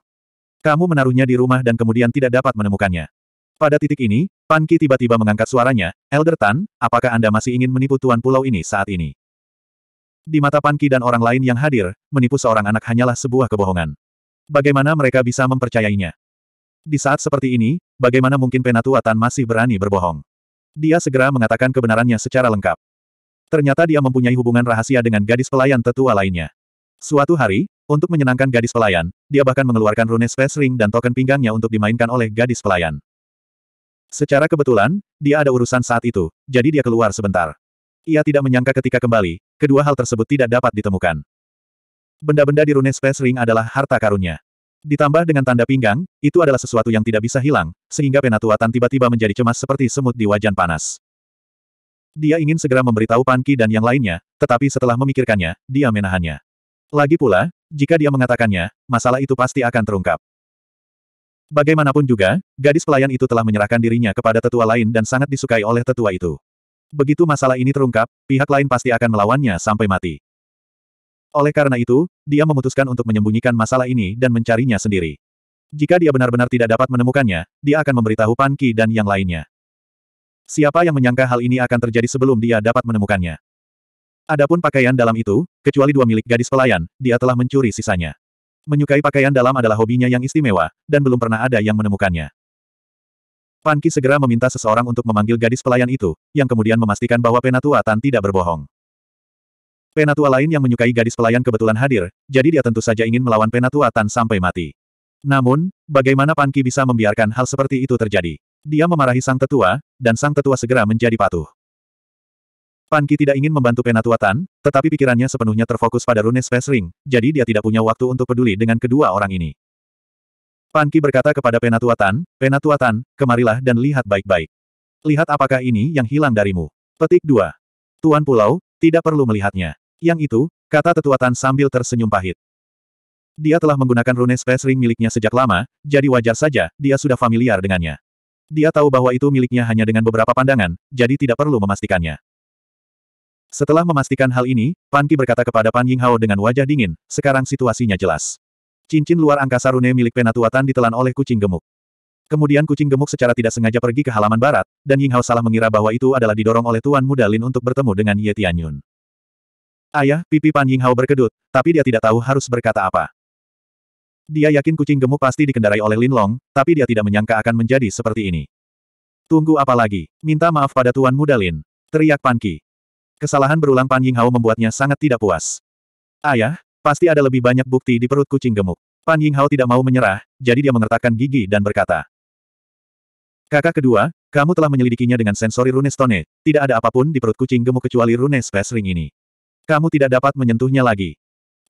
Kamu menaruhnya di rumah dan kemudian tidak dapat menemukannya. Pada titik ini, Panki tiba-tiba mengangkat suaranya, Elder Tan, apakah Anda masih ingin menipu Tuan Pulau ini saat ini? Di mata Panki dan orang lain yang hadir, menipu seorang anak hanyalah sebuah kebohongan. Bagaimana mereka bisa mempercayainya? Di saat seperti ini, bagaimana mungkin Penatua Tan masih berani berbohong? Dia segera mengatakan kebenarannya secara lengkap. Ternyata dia mempunyai hubungan rahasia dengan gadis pelayan tetua lainnya. Suatu hari, untuk menyenangkan gadis pelayan, dia bahkan mengeluarkan rune space ring dan token pinggangnya untuk dimainkan oleh gadis pelayan. Secara kebetulan, dia ada urusan saat itu, jadi dia keluar sebentar. Ia tidak menyangka ketika kembali, kedua hal tersebut tidak dapat ditemukan. Benda-benda di rune space ring adalah harta karunnya. Ditambah dengan tanda pinggang, itu adalah sesuatu yang tidak bisa hilang, sehingga Penatuatan tiba-tiba menjadi cemas seperti semut di wajan panas. Dia ingin segera memberitahu Panki dan yang lainnya, tetapi setelah memikirkannya, dia menahannya. Lagi pula, jika dia mengatakannya, masalah itu pasti akan terungkap. Bagaimanapun juga, gadis pelayan itu telah menyerahkan dirinya kepada tetua lain dan sangat disukai oleh tetua itu. Begitu masalah ini terungkap, pihak lain pasti akan melawannya sampai mati. Oleh karena itu, dia memutuskan untuk menyembunyikan masalah ini dan mencarinya sendiri. Jika dia benar-benar tidak dapat menemukannya, dia akan memberitahu Panki dan yang lainnya. Siapa yang menyangka hal ini akan terjadi sebelum dia dapat menemukannya? Adapun pakaian dalam itu, kecuali dua milik gadis pelayan, dia telah mencuri sisanya. Menyukai pakaian dalam adalah hobinya yang istimewa, dan belum pernah ada yang menemukannya. Panki segera meminta seseorang untuk memanggil gadis pelayan itu, yang kemudian memastikan bahwa Penatua Tan tidak berbohong. Penatua lain yang menyukai gadis pelayan kebetulan hadir, jadi dia tentu saja ingin melawan Penatua Tan sampai mati. Namun, bagaimana Panki bisa membiarkan hal seperti itu terjadi? Dia memarahi sang tetua, dan sang tetua segera menjadi patuh. Panki tidak ingin membantu Penatua Tan, tetapi pikirannya sepenuhnya terfokus pada rune Space Ring, jadi dia tidak punya waktu untuk peduli dengan kedua orang ini. Panki berkata kepada penatuatan, penatuatan, kemarilah dan lihat baik-baik. Lihat apakah ini yang hilang darimu. Petik 2. Tuan Pulau, tidak perlu melihatnya. Yang itu, kata tetuatan sambil tersenyum pahit. Dia telah menggunakan rune space ring miliknya sejak lama, jadi wajar saja, dia sudah familiar dengannya. Dia tahu bahwa itu miliknya hanya dengan beberapa pandangan, jadi tidak perlu memastikannya. Setelah memastikan hal ini, Panki berkata kepada Pan Ying Hao dengan wajah dingin, sekarang situasinya jelas. Cincin luar angkasa rune milik Penatuatan ditelan oleh kucing gemuk. Kemudian kucing gemuk secara tidak sengaja pergi ke halaman barat, dan Ying Hao salah mengira bahwa itu adalah didorong oleh Tuan Muda Lin untuk bertemu dengan Ye Tianyun. Ayah, pipi Pan Ying Hao berkedut, tapi dia tidak tahu harus berkata apa. Dia yakin kucing gemuk pasti dikendarai oleh Lin Long, tapi dia tidak menyangka akan menjadi seperti ini. Tunggu apa lagi? Minta maaf pada Tuan Muda Lin. Teriak Pan Ki. Kesalahan berulang Pan Ying Hao membuatnya sangat tidak puas. Ayah, Pasti ada lebih banyak bukti di perut kucing gemuk. Pan Yinghao tidak mau menyerah, jadi dia mengertakkan gigi dan berkata. Kakak kedua, kamu telah menyelidikinya dengan sensori rune stone. Tidak ada apapun di perut kucing gemuk kecuali rune space ring ini. Kamu tidak dapat menyentuhnya lagi.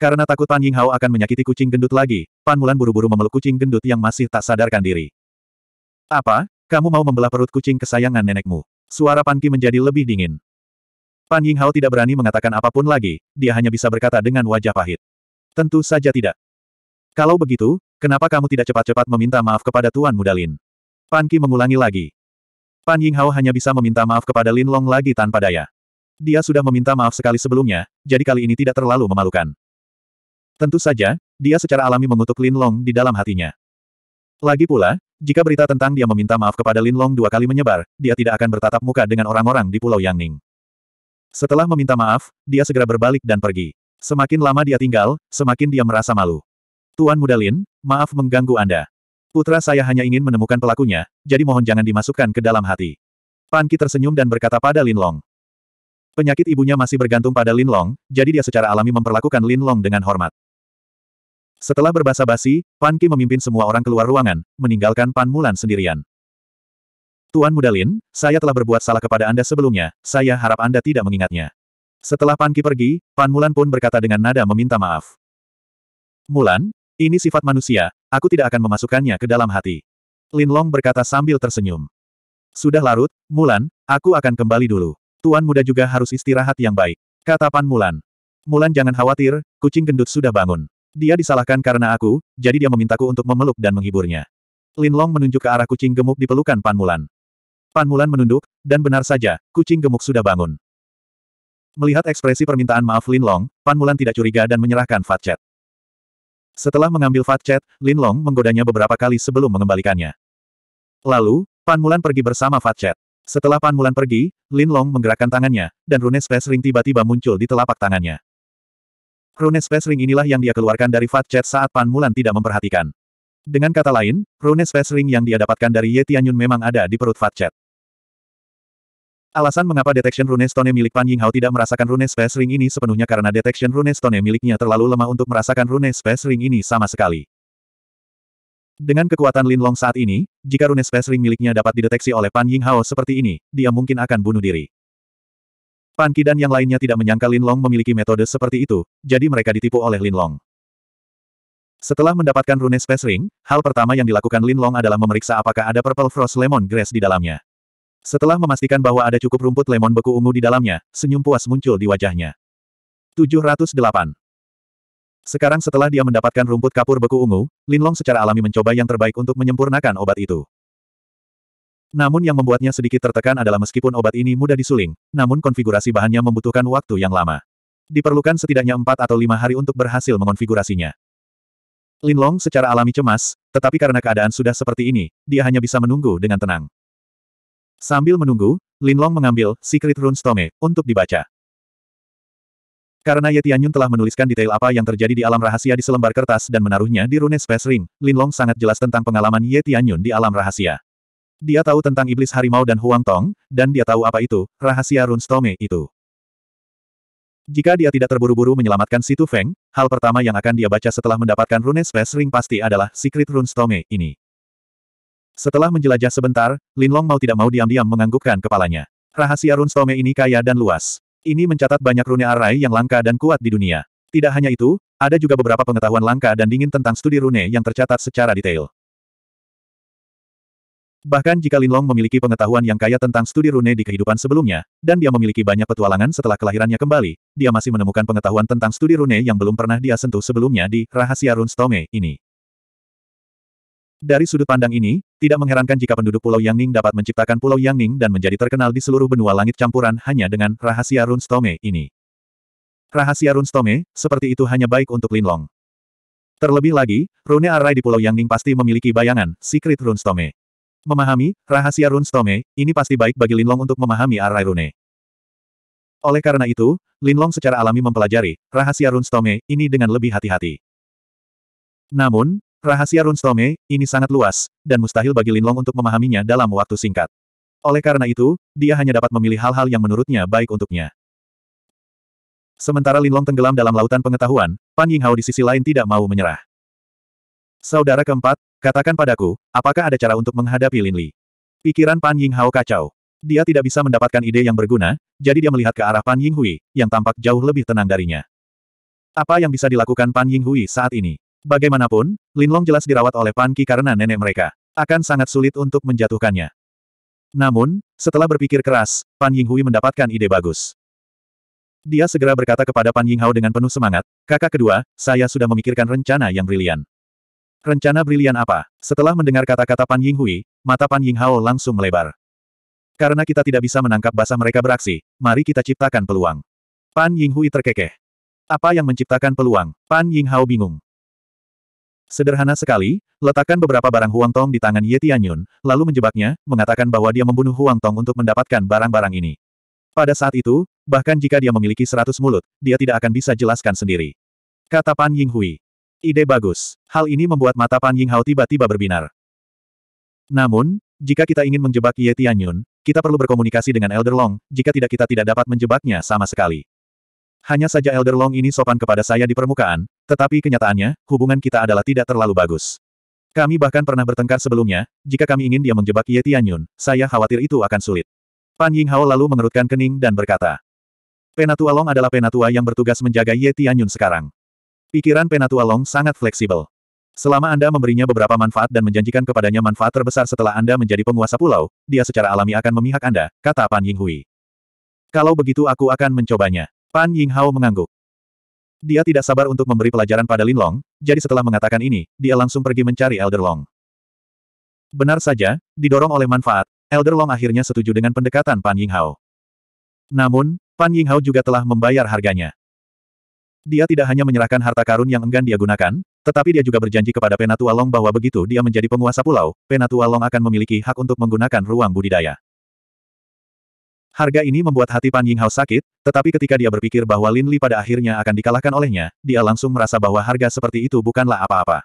Karena takut Pan Yinghao akan menyakiti kucing gendut lagi, Pan Mulan buru-buru memeluk kucing gendut yang masih tak sadarkan diri. Apa? Kamu mau membelah perut kucing kesayangan nenekmu? Suara Pan Ki menjadi lebih dingin. Pan Yinghao tidak berani mengatakan apapun lagi, dia hanya bisa berkata dengan wajah pahit. Tentu saja tidak. Kalau begitu, kenapa kamu tidak cepat-cepat meminta maaf kepada Tuan Muda Lin? Pan Qi mengulangi lagi. Pan Yinghao hanya bisa meminta maaf kepada Lin Long lagi tanpa daya. Dia sudah meminta maaf sekali sebelumnya, jadi kali ini tidak terlalu memalukan. Tentu saja, dia secara alami mengutuk Lin Long di dalam hatinya. Lagi pula, jika berita tentang dia meminta maaf kepada Lin Long dua kali menyebar, dia tidak akan bertatap muka dengan orang-orang di Pulau Yangning. Setelah meminta maaf, dia segera berbalik dan pergi. Semakin lama dia tinggal, semakin dia merasa malu. Tuan Mudalin, maaf mengganggu Anda. Putra saya hanya ingin menemukan pelakunya, jadi mohon jangan dimasukkan ke dalam hati. Pan Ki tersenyum dan berkata pada Lin Long. Penyakit ibunya masih bergantung pada Lin Long, jadi dia secara alami memperlakukan Lin Long dengan hormat. Setelah berbasa-basi, Pan Ki memimpin semua orang keluar ruangan, meninggalkan Pan Mulan sendirian. Tuan Mudalin, saya telah berbuat salah kepada Anda sebelumnya, saya harap Anda tidak mengingatnya. Setelah Pan Ki pergi, Pan Mulan pun berkata dengan nada meminta maaf. Mulan, ini sifat manusia, aku tidak akan memasukkannya ke dalam hati. Lin Long berkata sambil tersenyum. Sudah larut, Mulan, aku akan kembali dulu. Tuan muda juga harus istirahat yang baik. Kata Pan Mulan. Mulan jangan khawatir, kucing gendut sudah bangun. Dia disalahkan karena aku, jadi dia memintaku untuk memeluk dan menghiburnya. Lin Long menunjuk ke arah kucing gemuk di pelukan Pan Mulan. Pan Mulan menunduk, dan benar saja, kucing gemuk sudah bangun. Melihat ekspresi permintaan maaf Lin Long, Pan Mulan tidak curiga dan menyerahkan Fat Chat. Setelah mengambil Fat Chat, Lin Long menggodanya beberapa kali sebelum mengembalikannya. Lalu, Pan Mulan pergi bersama Fat Chat. Setelah Pan Mulan pergi, Lin Long menggerakkan tangannya, dan rune Space Ring tiba-tiba muncul di telapak tangannya. Rune Space Ring inilah yang dia keluarkan dari Fat Chat saat Pan Mulan tidak memperhatikan. Dengan kata lain, rune Space Ring yang dia dapatkan dari Ye Tianyun memang ada di perut Fat Chat. Alasan mengapa detection rune stone milik Pan Yinghao tidak merasakan rune space ring ini sepenuhnya karena detection rune stone miliknya terlalu lemah untuk merasakan rune space ring ini sama sekali. Dengan kekuatan Lin Long saat ini, jika rune space ring miliknya dapat dideteksi oleh Pan Yinghao seperti ini, dia mungkin akan bunuh diri. Pan Qi dan yang lainnya tidak menyangka Lin Long memiliki metode seperti itu, jadi mereka ditipu oleh Lin Long. Setelah mendapatkan rune space ring, hal pertama yang dilakukan Lin Long adalah memeriksa apakah ada purple frost lemon grass di dalamnya. Setelah memastikan bahwa ada cukup rumput lemon beku ungu di dalamnya, senyum puas muncul di wajahnya. 708. Sekarang setelah dia mendapatkan rumput kapur beku ungu, Linlong secara alami mencoba yang terbaik untuk menyempurnakan obat itu. Namun yang membuatnya sedikit tertekan adalah meskipun obat ini mudah disuling, namun konfigurasi bahannya membutuhkan waktu yang lama. Diperlukan setidaknya empat atau lima hari untuk berhasil mengonfigurasinya. Linlong secara alami cemas, tetapi karena keadaan sudah seperti ini, dia hanya bisa menunggu dengan tenang. Sambil menunggu, Linlong mengambil Secret Rune Stone untuk dibaca. Karena Ye Tianyun telah menuliskan detail apa yang terjadi di alam rahasia di selembar kertas dan menaruhnya di rune space ring, Linlong sangat jelas tentang pengalaman Ye Tianyun di alam rahasia. Dia tahu tentang iblis harimau dan Huang Tong, dan dia tahu apa itu, rahasia rune stone itu. Jika dia tidak terburu-buru menyelamatkan Situ Feng, hal pertama yang akan dia baca setelah mendapatkan rune space ring pasti adalah Secret Rune Stone ini. Setelah menjelajah sebentar, Linlong mau tidak mau diam-diam menganggukkan kepalanya. Rahasia runstome ini kaya dan luas. Ini mencatat banyak rune arai yang langka dan kuat di dunia. Tidak hanya itu, ada juga beberapa pengetahuan langka dan dingin tentang studi rune yang tercatat secara detail. Bahkan jika Linlong memiliki pengetahuan yang kaya tentang studi rune di kehidupan sebelumnya, dan dia memiliki banyak petualangan setelah kelahirannya kembali, dia masih menemukan pengetahuan tentang studi rune yang belum pernah dia sentuh sebelumnya di Rahasia Runestone ini. Dari sudut pandang ini, tidak mengherankan jika penduduk Pulau Yangning dapat menciptakan Pulau Yangning dan menjadi terkenal di seluruh benua langit campuran hanya dengan rahasia runstome ini. Rahasia runstome, seperti itu hanya baik untuk Linlong. Terlebih lagi, rune arai di Pulau Yangning pasti memiliki bayangan, secret runstome. Memahami, rahasia runstome, ini pasti baik bagi Linlong untuk memahami arai rune. Oleh karena itu, Linlong secara alami mempelajari rahasia runstome ini dengan lebih hati-hati. Namun, Rahasia runstome, ini sangat luas, dan mustahil bagi Linlong untuk memahaminya dalam waktu singkat. Oleh karena itu, dia hanya dapat memilih hal-hal yang menurutnya baik untuknya. Sementara Linlong tenggelam dalam lautan pengetahuan, Pan Yinghao di sisi lain tidak mau menyerah. Saudara keempat, katakan padaku, apakah ada cara untuk menghadapi Linli? Pikiran Pan Yinghao kacau. Dia tidak bisa mendapatkan ide yang berguna, jadi dia melihat ke arah Pan Yinghui, yang tampak jauh lebih tenang darinya. Apa yang bisa dilakukan Pan Yinghui saat ini? Bagaimanapun, Linlong jelas dirawat oleh Pan Ki karena nenek mereka. Akan sangat sulit untuk menjatuhkannya. Namun, setelah berpikir keras, Pan Yinghui mendapatkan ide bagus. Dia segera berkata kepada Pan Yinghao dengan penuh semangat, kakak kedua, saya sudah memikirkan rencana yang brilian. Rencana brilian apa? Setelah mendengar kata-kata Pan Yinghui, mata Pan Yinghao langsung melebar. Karena kita tidak bisa menangkap basah mereka beraksi, mari kita ciptakan peluang. Pan Yinghui terkekeh. Apa yang menciptakan peluang? Pan Yinghao bingung. Sederhana sekali, letakkan beberapa barang Huang Tong di tangan Ye Tianyun, lalu menjebaknya, mengatakan bahwa dia membunuh Huang Tong untuk mendapatkan barang-barang ini. Pada saat itu, bahkan jika dia memiliki seratus mulut, dia tidak akan bisa jelaskan sendiri. Kata Pan Ying Hui. Ide bagus. Hal ini membuat mata Pan Ying Hao tiba-tiba berbinar. Namun, jika kita ingin menjebak Ye Tianyun, kita perlu berkomunikasi dengan Elder Long, jika tidak kita tidak dapat menjebaknya sama sekali. Hanya saja Elder Long ini sopan kepada saya di permukaan, tetapi kenyataannya, hubungan kita adalah tidak terlalu bagus. Kami bahkan pernah bertengkar sebelumnya, jika kami ingin dia menjebak Ye Tianyun, saya khawatir itu akan sulit. Pan Yinghao lalu mengerutkan kening dan berkata, Penatua Long adalah penatua yang bertugas menjaga Ye Tianyun sekarang. Pikiran penatua Long sangat fleksibel. Selama Anda memberinya beberapa manfaat dan menjanjikan kepadanya manfaat terbesar setelah Anda menjadi penguasa pulau, dia secara alami akan memihak Anda, kata Pan Yinghui. Kalau begitu aku akan mencobanya. Pan Yinghao mengangguk. Dia tidak sabar untuk memberi pelajaran pada Lin Long, jadi setelah mengatakan ini, dia langsung pergi mencari Elder Long. Benar saja, didorong oleh manfaat, Elder Long akhirnya setuju dengan pendekatan Pan Yinghao. Namun, Pan Yinghao juga telah membayar harganya. Dia tidak hanya menyerahkan harta karun yang enggan dia gunakan, tetapi dia juga berjanji kepada Penatua Long bahwa begitu dia menjadi penguasa pulau, Penatua Long akan memiliki hak untuk menggunakan ruang budidaya. Harga ini membuat hati Pan Yinghao sakit, tetapi ketika dia berpikir bahwa Lin Li pada akhirnya akan dikalahkan olehnya, dia langsung merasa bahwa harga seperti itu bukanlah apa-apa.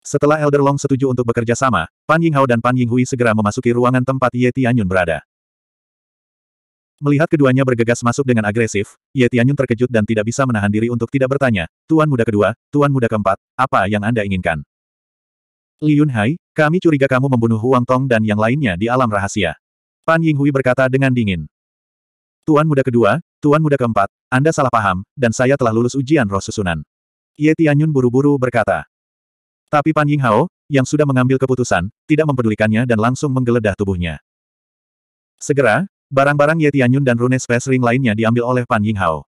Setelah Elder Long setuju untuk bekerja sama, Pan Yinghao dan Pan Yinghui segera memasuki ruangan tempat Ye Tianyun berada. Melihat keduanya bergegas masuk dengan agresif, Ye Tianyun terkejut dan tidak bisa menahan diri untuk tidak bertanya, Tuan Muda Kedua, Tuan Muda Keempat, apa yang Anda inginkan? Li Yunhai, kami curiga kamu membunuh Huang Tong dan yang lainnya di alam rahasia. Pan Yinghui berkata dengan dingin. Tuan muda kedua, tuan muda keempat, Anda salah paham, dan saya telah lulus ujian roh susunan. Ye Tianyun buru-buru berkata. Tapi Pan Yinghao, yang sudah mengambil keputusan, tidak mempedulikannya dan langsung menggeledah tubuhnya. Segera, barang-barang Ye Tianyun dan rune space ring lainnya diambil oleh Pan Yinghao.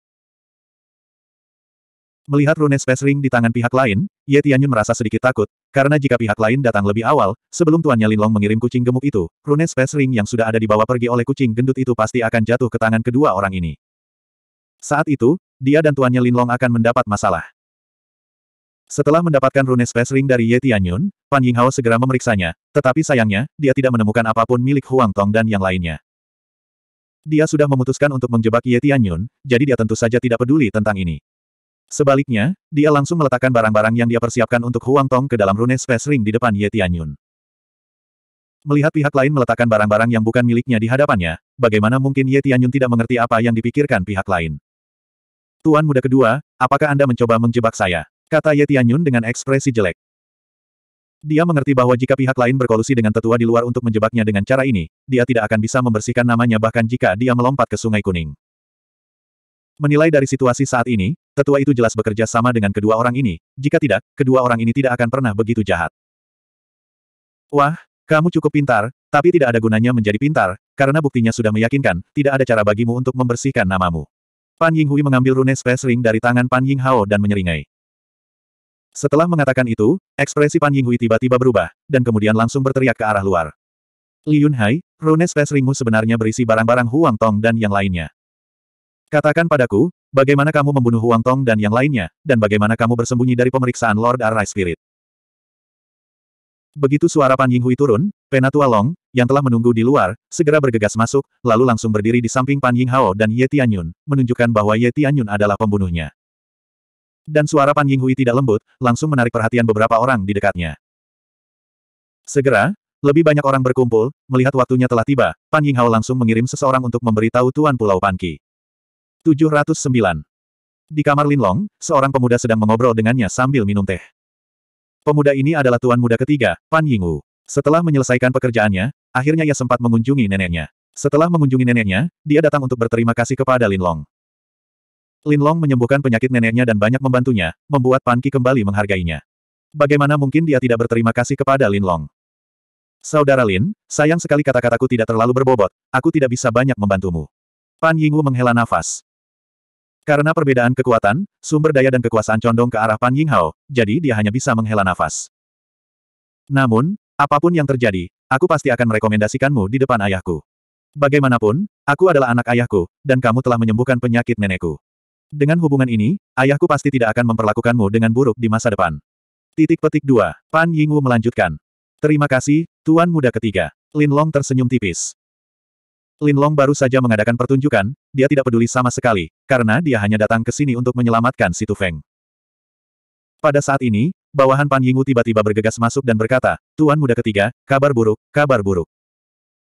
Melihat rune Space Ring di tangan pihak lain, Ye Tianyun merasa sedikit takut, karena jika pihak lain datang lebih awal, sebelum tuannya Linlong mengirim kucing gemuk itu, rune Space Ring yang sudah ada dibawa pergi oleh kucing gendut itu pasti akan jatuh ke tangan kedua orang ini. Saat itu, dia dan tuannya Linlong akan mendapat masalah. Setelah mendapatkan rune Space Ring dari Ye Tianyun, Pan Yinghao segera memeriksanya, tetapi sayangnya, dia tidak menemukan apapun milik Huang Tong dan yang lainnya. Dia sudah memutuskan untuk menjebak Ye Tianyun, jadi dia tentu saja tidak peduli tentang ini. Sebaliknya, dia langsung meletakkan barang-barang yang dia persiapkan untuk Huang Tong ke dalam rune space ring di depan Ye Tianyun. Melihat pihak lain meletakkan barang-barang yang bukan miliknya di hadapannya, bagaimana mungkin Ye Tianyun tidak mengerti apa yang dipikirkan pihak lain? Tuan muda kedua, apakah Anda mencoba menjebak saya? Kata Ye Tianyun dengan ekspresi jelek. Dia mengerti bahwa jika pihak lain berkolusi dengan tetua di luar untuk menjebaknya dengan cara ini, dia tidak akan bisa membersihkan namanya bahkan jika dia melompat ke Sungai Kuning. Menilai dari situasi saat ini, tetua itu jelas bekerja sama dengan kedua orang ini, jika tidak, kedua orang ini tidak akan pernah begitu jahat. Wah, kamu cukup pintar, tapi tidak ada gunanya menjadi pintar, karena buktinya sudah meyakinkan, tidak ada cara bagimu untuk membersihkan namamu. Pan Yinghui mengambil rune space ring dari tangan Pan Ying Hao dan menyeringai. Setelah mengatakan itu, ekspresi Pan Yinghui tiba-tiba berubah, dan kemudian langsung berteriak ke arah luar. Li Yunhai, rune space ringmu sebenarnya berisi barang-barang Huang Tong dan yang lainnya. Katakan padaku, bagaimana kamu membunuh Huang Tong dan yang lainnya, dan bagaimana kamu bersembunyi dari pemeriksaan Lord Arai Spirit. Begitu suara Pan Yinghui turun, Penatua Long, yang telah menunggu di luar, segera bergegas masuk, lalu langsung berdiri di samping Pan Yinghao dan Ye Tianyun, menunjukkan bahwa Ye Tianyun adalah pembunuhnya. Dan suara Pan Yinghui tidak lembut, langsung menarik perhatian beberapa orang di dekatnya. Segera, lebih banyak orang berkumpul, melihat waktunya telah tiba, Pan Yinghao langsung mengirim seseorang untuk memberitahu Tuan Pulau Panki. 709. Di kamar Linlong, seorang pemuda sedang mengobrol dengannya sambil minum teh. Pemuda ini adalah tuan muda ketiga, Pan Yingwu. Setelah menyelesaikan pekerjaannya, akhirnya ia sempat mengunjungi neneknya. Setelah mengunjungi neneknya, dia datang untuk berterima kasih kepada Linlong. Linlong menyembuhkan penyakit neneknya dan banyak membantunya, membuat Pan Ki kembali menghargainya. Bagaimana mungkin dia tidak berterima kasih kepada Linlong? Saudara Lin, sayang sekali kata-kataku tidak terlalu berbobot, aku tidak bisa banyak membantumu. Pan Yingwu menghela nafas. Karena perbedaan kekuatan, sumber daya dan kekuasaan condong ke arah Pan Yinghao, jadi dia hanya bisa menghela nafas. Namun, apapun yang terjadi, aku pasti akan merekomendasikanmu di depan ayahku. Bagaimanapun, aku adalah anak ayahku, dan kamu telah menyembuhkan penyakit nenekku. Dengan hubungan ini, ayahku pasti tidak akan memperlakukanmu dengan buruk di masa depan. Titik petik 2. Pan Yingwu melanjutkan. Terima kasih, Tuan Muda ketiga. Lin Long tersenyum tipis. Lin Long baru saja mengadakan pertunjukan, dia tidak peduli sama sekali, karena dia hanya datang ke sini untuk menyelamatkan Situ Feng. Pada saat ini, bawahan Pan Yingwu tiba-tiba bergegas masuk dan berkata, Tuan muda ketiga, kabar buruk, kabar buruk.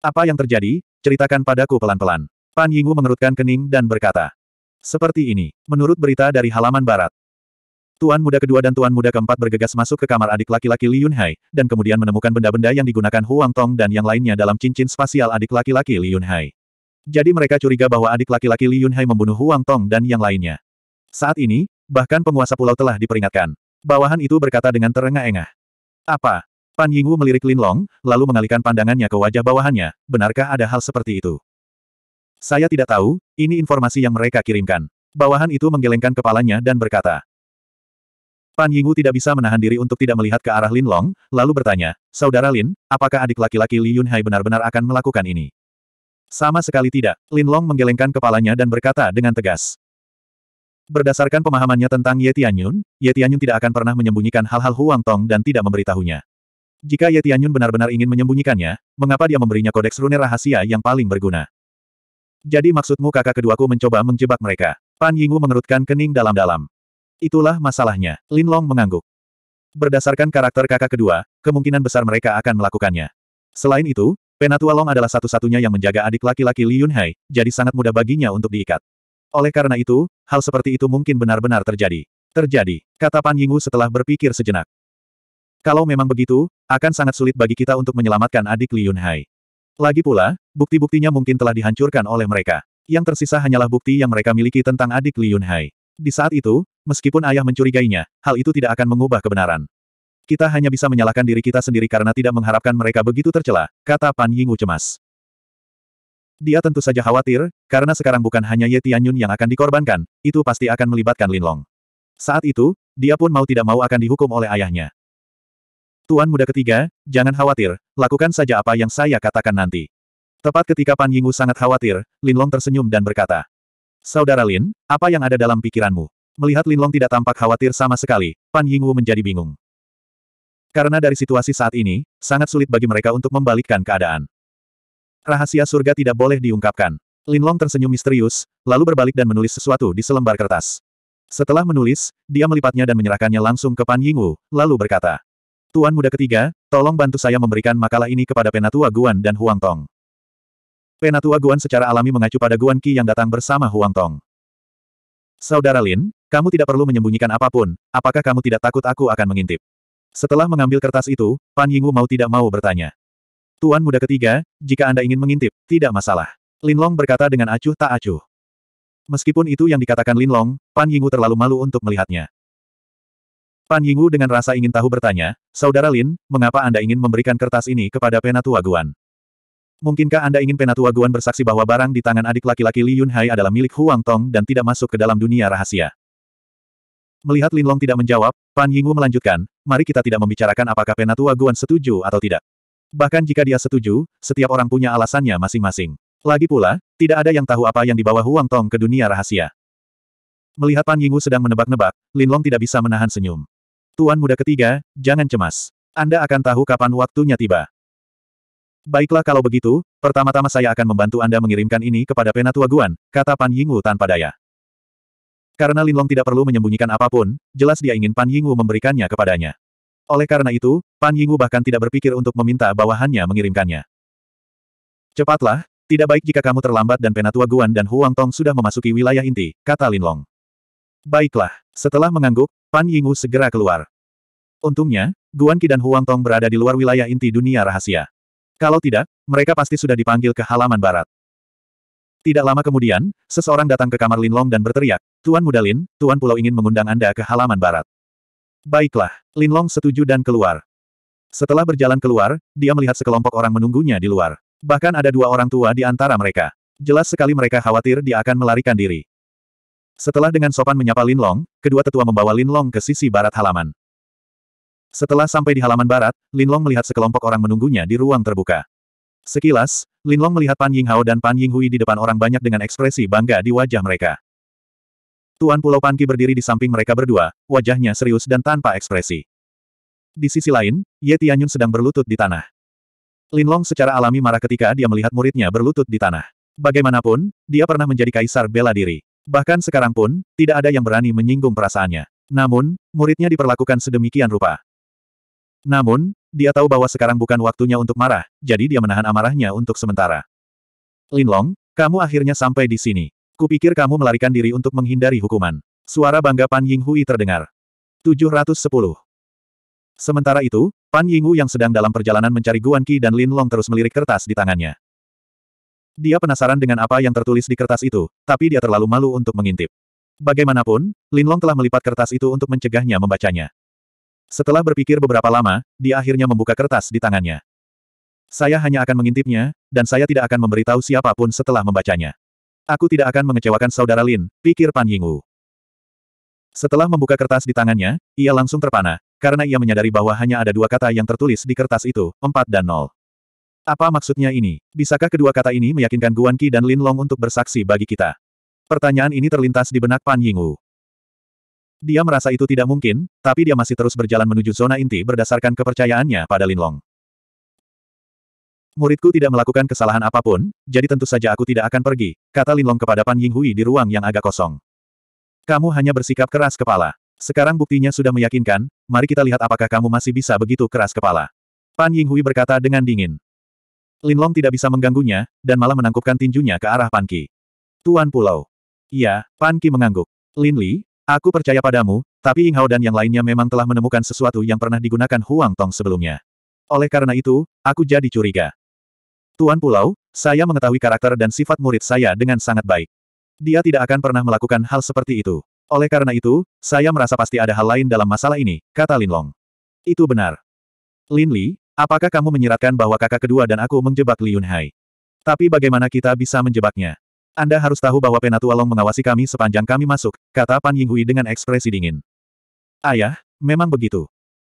Apa yang terjadi? Ceritakan padaku pelan-pelan. Pan Yingwu mengerutkan kening dan berkata, seperti ini, menurut berita dari halaman barat, Tuan muda kedua dan tuan muda keempat bergegas masuk ke kamar adik laki-laki Li Yunhai, dan kemudian menemukan benda-benda yang digunakan Huang Tong dan yang lainnya dalam cincin spasial adik laki-laki Li Yunhai. Jadi mereka curiga bahwa adik laki-laki Li Yunhai membunuh Huang Tong dan yang lainnya. Saat ini, bahkan penguasa pulau telah diperingatkan. Bawahan itu berkata dengan terengah-engah. Apa? Pan Yingwu melirik Lin Long, lalu mengalihkan pandangannya ke wajah bawahannya, benarkah ada hal seperti itu? Saya tidak tahu, ini informasi yang mereka kirimkan. Bawahan itu menggelengkan kepalanya dan berkata, Pan Yingu tidak bisa menahan diri untuk tidak melihat ke arah Lin Long, lalu bertanya, Saudara Lin, apakah adik laki-laki Li Yunhai benar-benar akan melakukan ini? Sama sekali tidak, Lin Long menggelengkan kepalanya dan berkata dengan tegas. Berdasarkan pemahamannya tentang Ye Tianyun, Ye Tianyun tidak akan pernah menyembunyikan hal-hal Huang Tong dan tidak memberitahunya. Jika Ye Tianyun benar-benar ingin menyembunyikannya, mengapa dia memberinya kodeks rune rahasia yang paling berguna? Jadi maksudmu kakak keduaku mencoba menjebak mereka? Pan Yingu mengerutkan kening dalam-dalam. Itulah masalahnya, Lin Long mengangguk. Berdasarkan karakter kakak kedua, kemungkinan besar mereka akan melakukannya. Selain itu, Penatua Long adalah satu-satunya yang menjaga adik laki-laki Li Yunhai, jadi sangat mudah baginya untuk diikat. Oleh karena itu, hal seperti itu mungkin benar-benar terjadi. Terjadi, kata Pan Yingwu setelah berpikir sejenak. Kalau memang begitu, akan sangat sulit bagi kita untuk menyelamatkan adik Li Yunhai. Lagi pula, bukti-buktinya mungkin telah dihancurkan oleh mereka. Yang tersisa hanyalah bukti yang mereka miliki tentang adik Li Yunhai. Di saat itu, meskipun ayah mencurigainya, hal itu tidak akan mengubah kebenaran. Kita hanya bisa menyalahkan diri kita sendiri karena tidak mengharapkan mereka begitu tercela, kata Pan Yingu cemas. Dia tentu saja khawatir, karena sekarang bukan hanya Ye Tianyun yang akan dikorbankan, itu pasti akan melibatkan Linlong. Saat itu, dia pun mau tidak mau akan dihukum oleh ayahnya. Tuan muda ketiga, jangan khawatir, lakukan saja apa yang saya katakan nanti. Tepat ketika Pan Yingu sangat khawatir, Linlong tersenyum dan berkata, Saudara Lin, apa yang ada dalam pikiranmu? Melihat Lin Long tidak tampak khawatir sama sekali, Pan Yingwu menjadi bingung. Karena dari situasi saat ini, sangat sulit bagi mereka untuk membalikkan keadaan. Rahasia surga tidak boleh diungkapkan. Lin Long tersenyum misterius, lalu berbalik dan menulis sesuatu di selembar kertas. Setelah menulis, dia melipatnya dan menyerahkannya langsung ke Pan Yingwu, lalu berkata, Tuan muda ketiga, tolong bantu saya memberikan makalah ini kepada Penatua Guan dan Huang Tong. Penatua Guan secara alami mengacu pada Guan Qi yang datang bersama Huang Tong. Saudara Lin, kamu tidak perlu menyembunyikan apapun, apakah kamu tidak takut aku akan mengintip? Setelah mengambil kertas itu, Pan Yingwu mau tidak mau bertanya. Tuan muda ketiga, jika Anda ingin mengintip, tidak masalah. Lin Long berkata dengan acuh tak acuh. Meskipun itu yang dikatakan Lin Long, Pan Yingwu terlalu malu untuk melihatnya. Pan Yingwu dengan rasa ingin tahu bertanya, Saudara Lin, mengapa Anda ingin memberikan kertas ini kepada Penatua Guan? Mungkinkah Anda ingin penatua Guan bersaksi bahwa barang di tangan adik laki-laki Li Yunhai adalah milik Huang Tong dan tidak masuk ke dalam dunia rahasia? Melihat Linlong tidak menjawab, Pan Yingwu melanjutkan, mari kita tidak membicarakan apakah penatua Guan setuju atau tidak. Bahkan jika dia setuju, setiap orang punya alasannya masing-masing. Lagi pula, tidak ada yang tahu apa yang dibawa Huang Tong ke dunia rahasia. Melihat Pan Yingwu sedang menebak-nebak, Linlong tidak bisa menahan senyum. Tuan muda ketiga, jangan cemas. Anda akan tahu kapan waktunya tiba. Baiklah kalau begitu, pertama-tama saya akan membantu Anda mengirimkan ini kepada Penatua Guan, kata Pan Yingwu tanpa daya. Karena Linlong tidak perlu menyembunyikan apapun, jelas dia ingin Pan Yingwu memberikannya kepadanya. Oleh karena itu, Pan Yingwu bahkan tidak berpikir untuk meminta bawahannya mengirimkannya. Cepatlah, tidak baik jika kamu terlambat dan Penatua Guan dan Huang Tong sudah memasuki wilayah inti, kata Linlong. Baiklah, setelah mengangguk, Pan Yingwu segera keluar. Untungnya, Guan Qi dan Huang Tong berada di luar wilayah inti dunia rahasia. Kalau tidak, mereka pasti sudah dipanggil ke halaman barat. Tidak lama kemudian, seseorang datang ke kamar Linlong dan berteriak, Tuan Mudalin, Tuan Pulau ingin mengundang Anda ke halaman barat. Baiklah, Linlong setuju dan keluar. Setelah berjalan keluar, dia melihat sekelompok orang menunggunya di luar. Bahkan ada dua orang tua di antara mereka. Jelas sekali mereka khawatir dia akan melarikan diri. Setelah dengan sopan menyapa Linlong, kedua tetua membawa Linlong ke sisi barat halaman. Setelah sampai di halaman barat, Linlong melihat sekelompok orang menunggunya di ruang terbuka. Sekilas, Linlong melihat Pan Ying Hao dan Pan Ying Hui di depan orang banyak dengan ekspresi bangga di wajah mereka. Tuan Pulau Panki berdiri di samping mereka berdua, wajahnya serius dan tanpa ekspresi. Di sisi lain, Ye Tianyun sedang berlutut di tanah. Linlong secara alami marah ketika dia melihat muridnya berlutut di tanah. Bagaimanapun, dia pernah menjadi kaisar bela diri. Bahkan sekarang pun, tidak ada yang berani menyinggung perasaannya. Namun, muridnya diperlakukan sedemikian rupa. Namun, dia tahu bahwa sekarang bukan waktunya untuk marah, jadi dia menahan amarahnya untuk sementara. Linlong, kamu akhirnya sampai di sini. Kupikir kamu melarikan diri untuk menghindari hukuman. Suara bangga Pan ying Yinghui terdengar. 710. Sementara itu, Pan ying hui yang sedang dalam perjalanan mencari Guan Qi dan Lin Long terus melirik kertas di tangannya. Dia penasaran dengan apa yang tertulis di kertas itu, tapi dia terlalu malu untuk mengintip. Bagaimanapun, Lin Long telah melipat kertas itu untuk mencegahnya membacanya. Setelah berpikir beberapa lama, dia akhirnya membuka kertas di tangannya. Saya hanya akan mengintipnya, dan saya tidak akan memberitahu siapapun setelah membacanya. Aku tidak akan mengecewakan saudara Lin, pikir Pan Yingwu. Setelah membuka kertas di tangannya, ia langsung terpana, karena ia menyadari bahwa hanya ada dua kata yang tertulis di kertas itu, empat dan nol. Apa maksudnya ini? Bisakah kedua kata ini meyakinkan Guan Qi dan Lin Long untuk bersaksi bagi kita? Pertanyaan ini terlintas di benak Pan Yingwu. Dia merasa itu tidak mungkin, tapi dia masih terus berjalan menuju zona inti berdasarkan kepercayaannya pada Linlong. Muridku tidak melakukan kesalahan apapun, jadi tentu saja aku tidak akan pergi, kata Linlong kepada Pan Yinghui di ruang yang agak kosong. Kamu hanya bersikap keras kepala. Sekarang buktinya sudah meyakinkan, mari kita lihat apakah kamu masih bisa begitu keras kepala. Pan Yinghui berkata dengan dingin. Linlong tidak bisa mengganggunya, dan malah menangkupkan tinjunya ke arah Pan Qi. Tuan Pulau. Iya, Pan Qi mengangguk. Lin Li, Aku percaya padamu, tapi Inghao dan yang lainnya memang telah menemukan sesuatu yang pernah digunakan Huang Tong sebelumnya. Oleh karena itu, aku jadi curiga. Tuan Pulau, saya mengetahui karakter dan sifat murid saya dengan sangat baik. Dia tidak akan pernah melakukan hal seperti itu. Oleh karena itu, saya merasa pasti ada hal lain dalam masalah ini, kata Lin Long. Itu benar. Lin Li, apakah kamu menyiratkan bahwa kakak kedua dan aku menjebak Li Yunhai? Tapi bagaimana kita bisa menjebaknya? Anda harus tahu bahwa Penatua Long mengawasi kami sepanjang kami masuk, kata Pan Yinghui dengan ekspresi dingin. Ayah, memang begitu.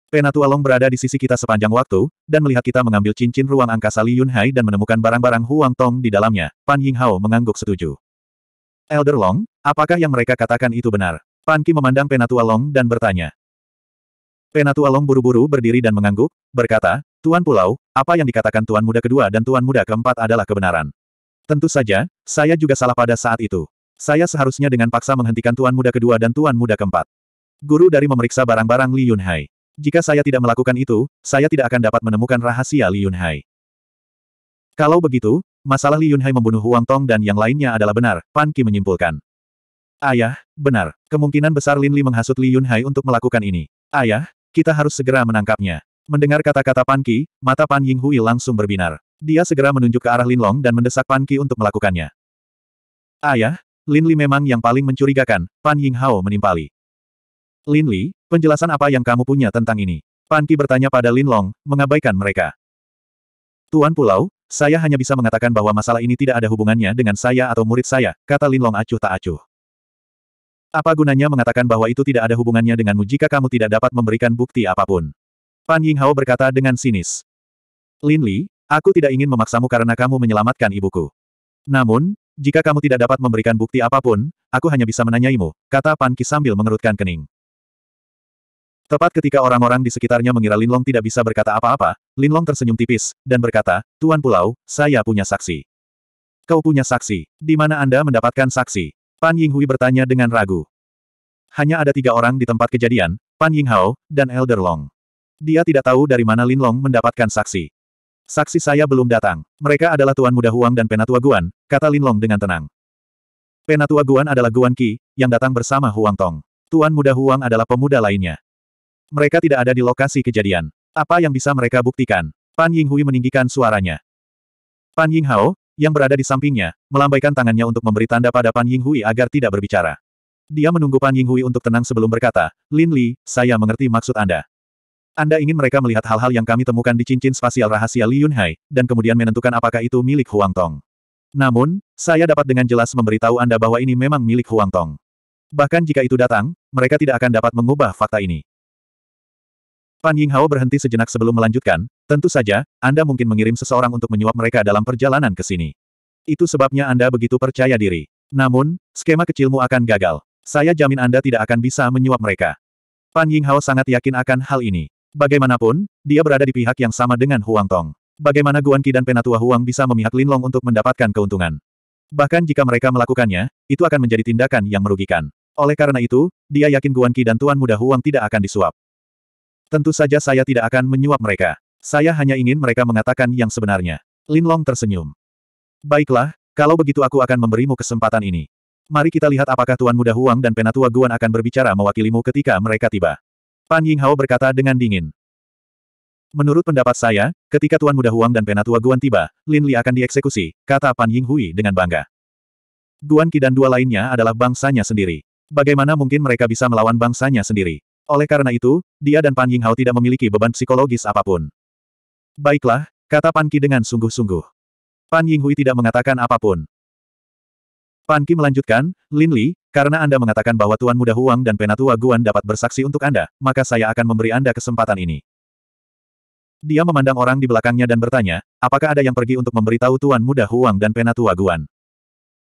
Penatua Long berada di sisi kita sepanjang waktu, dan melihat kita mengambil cincin ruang angkasa Li Yunhai dan menemukan barang-barang Huang Tong di dalamnya, Pan Yinghao mengangguk setuju. Elder Long, apakah yang mereka katakan itu benar? Pan Ki memandang Penatua Long dan bertanya. Penatua Long buru-buru berdiri dan mengangguk, berkata, Tuan Pulau, apa yang dikatakan Tuan Muda kedua dan Tuan Muda keempat adalah kebenaran. Tentu saja, saya juga salah pada saat itu. Saya seharusnya dengan paksa menghentikan Tuan Muda kedua dan Tuan Muda keempat. Guru dari memeriksa barang-barang Li Yunhai. Jika saya tidak melakukan itu, saya tidak akan dapat menemukan rahasia Li Yunhai. Kalau begitu, masalah Li Yunhai membunuh Huang Tong dan yang lainnya adalah benar, Pan Ki menyimpulkan. Ayah, benar. Kemungkinan besar Lin Li menghasut Li Yunhai untuk melakukan ini. Ayah, kita harus segera menangkapnya. Mendengar kata-kata Pan Ki, mata Pan Ying Yinghui langsung berbinar. Dia segera menunjuk ke arah Lin Long dan mendesak Pan Qi untuk melakukannya. Ayah, Lin Li memang yang paling mencurigakan, Pan Ying Hao menimpali. Lin Li, penjelasan apa yang kamu punya tentang ini? Pan Qi bertanya pada Lin Long, mengabaikan mereka. Tuan Pulau, saya hanya bisa mengatakan bahwa masalah ini tidak ada hubungannya dengan saya atau murid saya, kata Lin Long acuh tak acuh. Apa gunanya mengatakan bahwa itu tidak ada hubungannya denganmu jika kamu tidak dapat memberikan bukti apapun? Pan Ying Hao berkata dengan sinis. Lin Li, Aku tidak ingin memaksamu karena kamu menyelamatkan ibuku. Namun, jika kamu tidak dapat memberikan bukti apapun, aku hanya bisa menanyaimu, kata Pan Ki sambil mengerutkan kening. Tepat ketika orang-orang di sekitarnya mengira Linlong tidak bisa berkata apa-apa, Linlong tersenyum tipis, dan berkata, Tuan Pulau, saya punya saksi. Kau punya saksi. Di mana Anda mendapatkan saksi? Pan Yinghui bertanya dengan ragu. Hanya ada tiga orang di tempat kejadian, Pan Yinghao, dan Elder Long. Dia tidak tahu dari mana Linlong mendapatkan saksi. Saksi saya belum datang. Mereka adalah Tuan Muda Huang dan Penatua Guan, kata Lin Long dengan tenang. Penatua Guan adalah Guan Qi, yang datang bersama Huang Tong. Tuan Muda Huang adalah pemuda lainnya. Mereka tidak ada di lokasi kejadian. Apa yang bisa mereka buktikan? Pan Ying Hui meninggikan suaranya. Pan Ying Hao, yang berada di sampingnya, melambaikan tangannya untuk memberi tanda pada Pan Ying Hui agar tidak berbicara. Dia menunggu Pan Ying Hui untuk tenang sebelum berkata, Lin Li, saya mengerti maksud Anda. Anda ingin mereka melihat hal-hal yang kami temukan di cincin spasial rahasia Li Yunhai, dan kemudian menentukan apakah itu milik Huang Tong. Namun, saya dapat dengan jelas memberitahu Anda bahwa ini memang milik Huang Tong. Bahkan jika itu datang, mereka tidak akan dapat mengubah fakta ini. Pan Yinghao berhenti sejenak sebelum melanjutkan, tentu saja, Anda mungkin mengirim seseorang untuk menyuap mereka dalam perjalanan ke sini. Itu sebabnya Anda begitu percaya diri. Namun, skema kecilmu akan gagal. Saya jamin Anda tidak akan bisa menyuap mereka. Pan Yinghao sangat yakin akan hal ini. Bagaimanapun, dia berada di pihak yang sama dengan Huang Tong. Bagaimana Guan Qi dan Penatua Huang bisa memihak Lin Long untuk mendapatkan keuntungan? Bahkan jika mereka melakukannya, itu akan menjadi tindakan yang merugikan. Oleh karena itu, dia yakin Guan Qi dan Tuan Muda Huang tidak akan disuap. Tentu saja saya tidak akan menyuap mereka. Saya hanya ingin mereka mengatakan yang sebenarnya. Lin Long tersenyum. Baiklah, kalau begitu aku akan memberimu kesempatan ini. Mari kita lihat apakah Tuan Muda Huang dan Penatua Guan akan berbicara mewakilimu ketika mereka tiba. Pan Yinghao berkata dengan dingin. Menurut pendapat saya, ketika Tuan Muda Huang dan Penatua Guan tiba, Lin Li akan dieksekusi, kata Pan Yinghui dengan bangga. Guan Qi dan dua lainnya adalah bangsanya sendiri. Bagaimana mungkin mereka bisa melawan bangsanya sendiri? Oleh karena itu, dia dan Pan Yinghao tidak memiliki beban psikologis apapun. Baiklah, kata Pan Qi dengan sungguh-sungguh. Pan Yinghui tidak mengatakan apapun. Pan Ki melanjutkan, Lin Li, karena Anda mengatakan bahwa Tuan Muda Huang dan Penatua Guan dapat bersaksi untuk Anda, maka saya akan memberi Anda kesempatan ini. Dia memandang orang di belakangnya dan bertanya, apakah ada yang pergi untuk memberitahu Tuan Muda Huang dan Penatua Guan?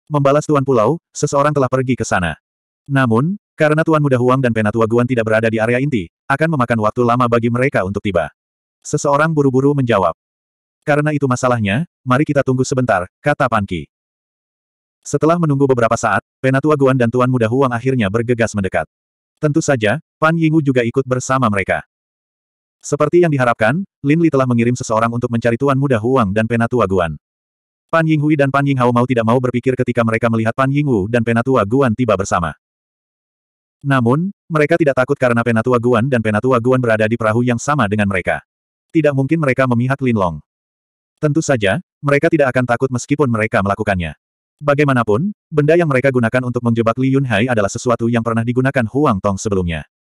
Membalas Tuan Pulau, seseorang telah pergi ke sana. Namun, karena Tuan Muda Huang dan Penatua Guan tidak berada di area inti, akan memakan waktu lama bagi mereka untuk tiba. Seseorang buru-buru menjawab. Karena itu masalahnya, mari kita tunggu sebentar, kata Panki. Setelah menunggu beberapa saat, Penatua Guan dan Tuan Muda Huang akhirnya bergegas mendekat. Tentu saja, Pan Yingu juga ikut bersama mereka. Seperti yang diharapkan, Lin Li telah mengirim seseorang untuk mencari Tuan Muda Huang dan Penatua Guan. Pan Yinghui dan Pan Yinghao mau tidak mau berpikir ketika mereka melihat Pan Yingwu dan Penatua Guan tiba bersama. Namun, mereka tidak takut karena Penatua Guan dan Penatua Guan berada di perahu yang sama dengan mereka. Tidak mungkin mereka memihak Lin Long. Tentu saja, mereka tidak akan takut meskipun mereka melakukannya. Bagaimanapun, benda yang mereka gunakan untuk menjebak Li Yunhai adalah sesuatu yang pernah digunakan Huang Tong sebelumnya.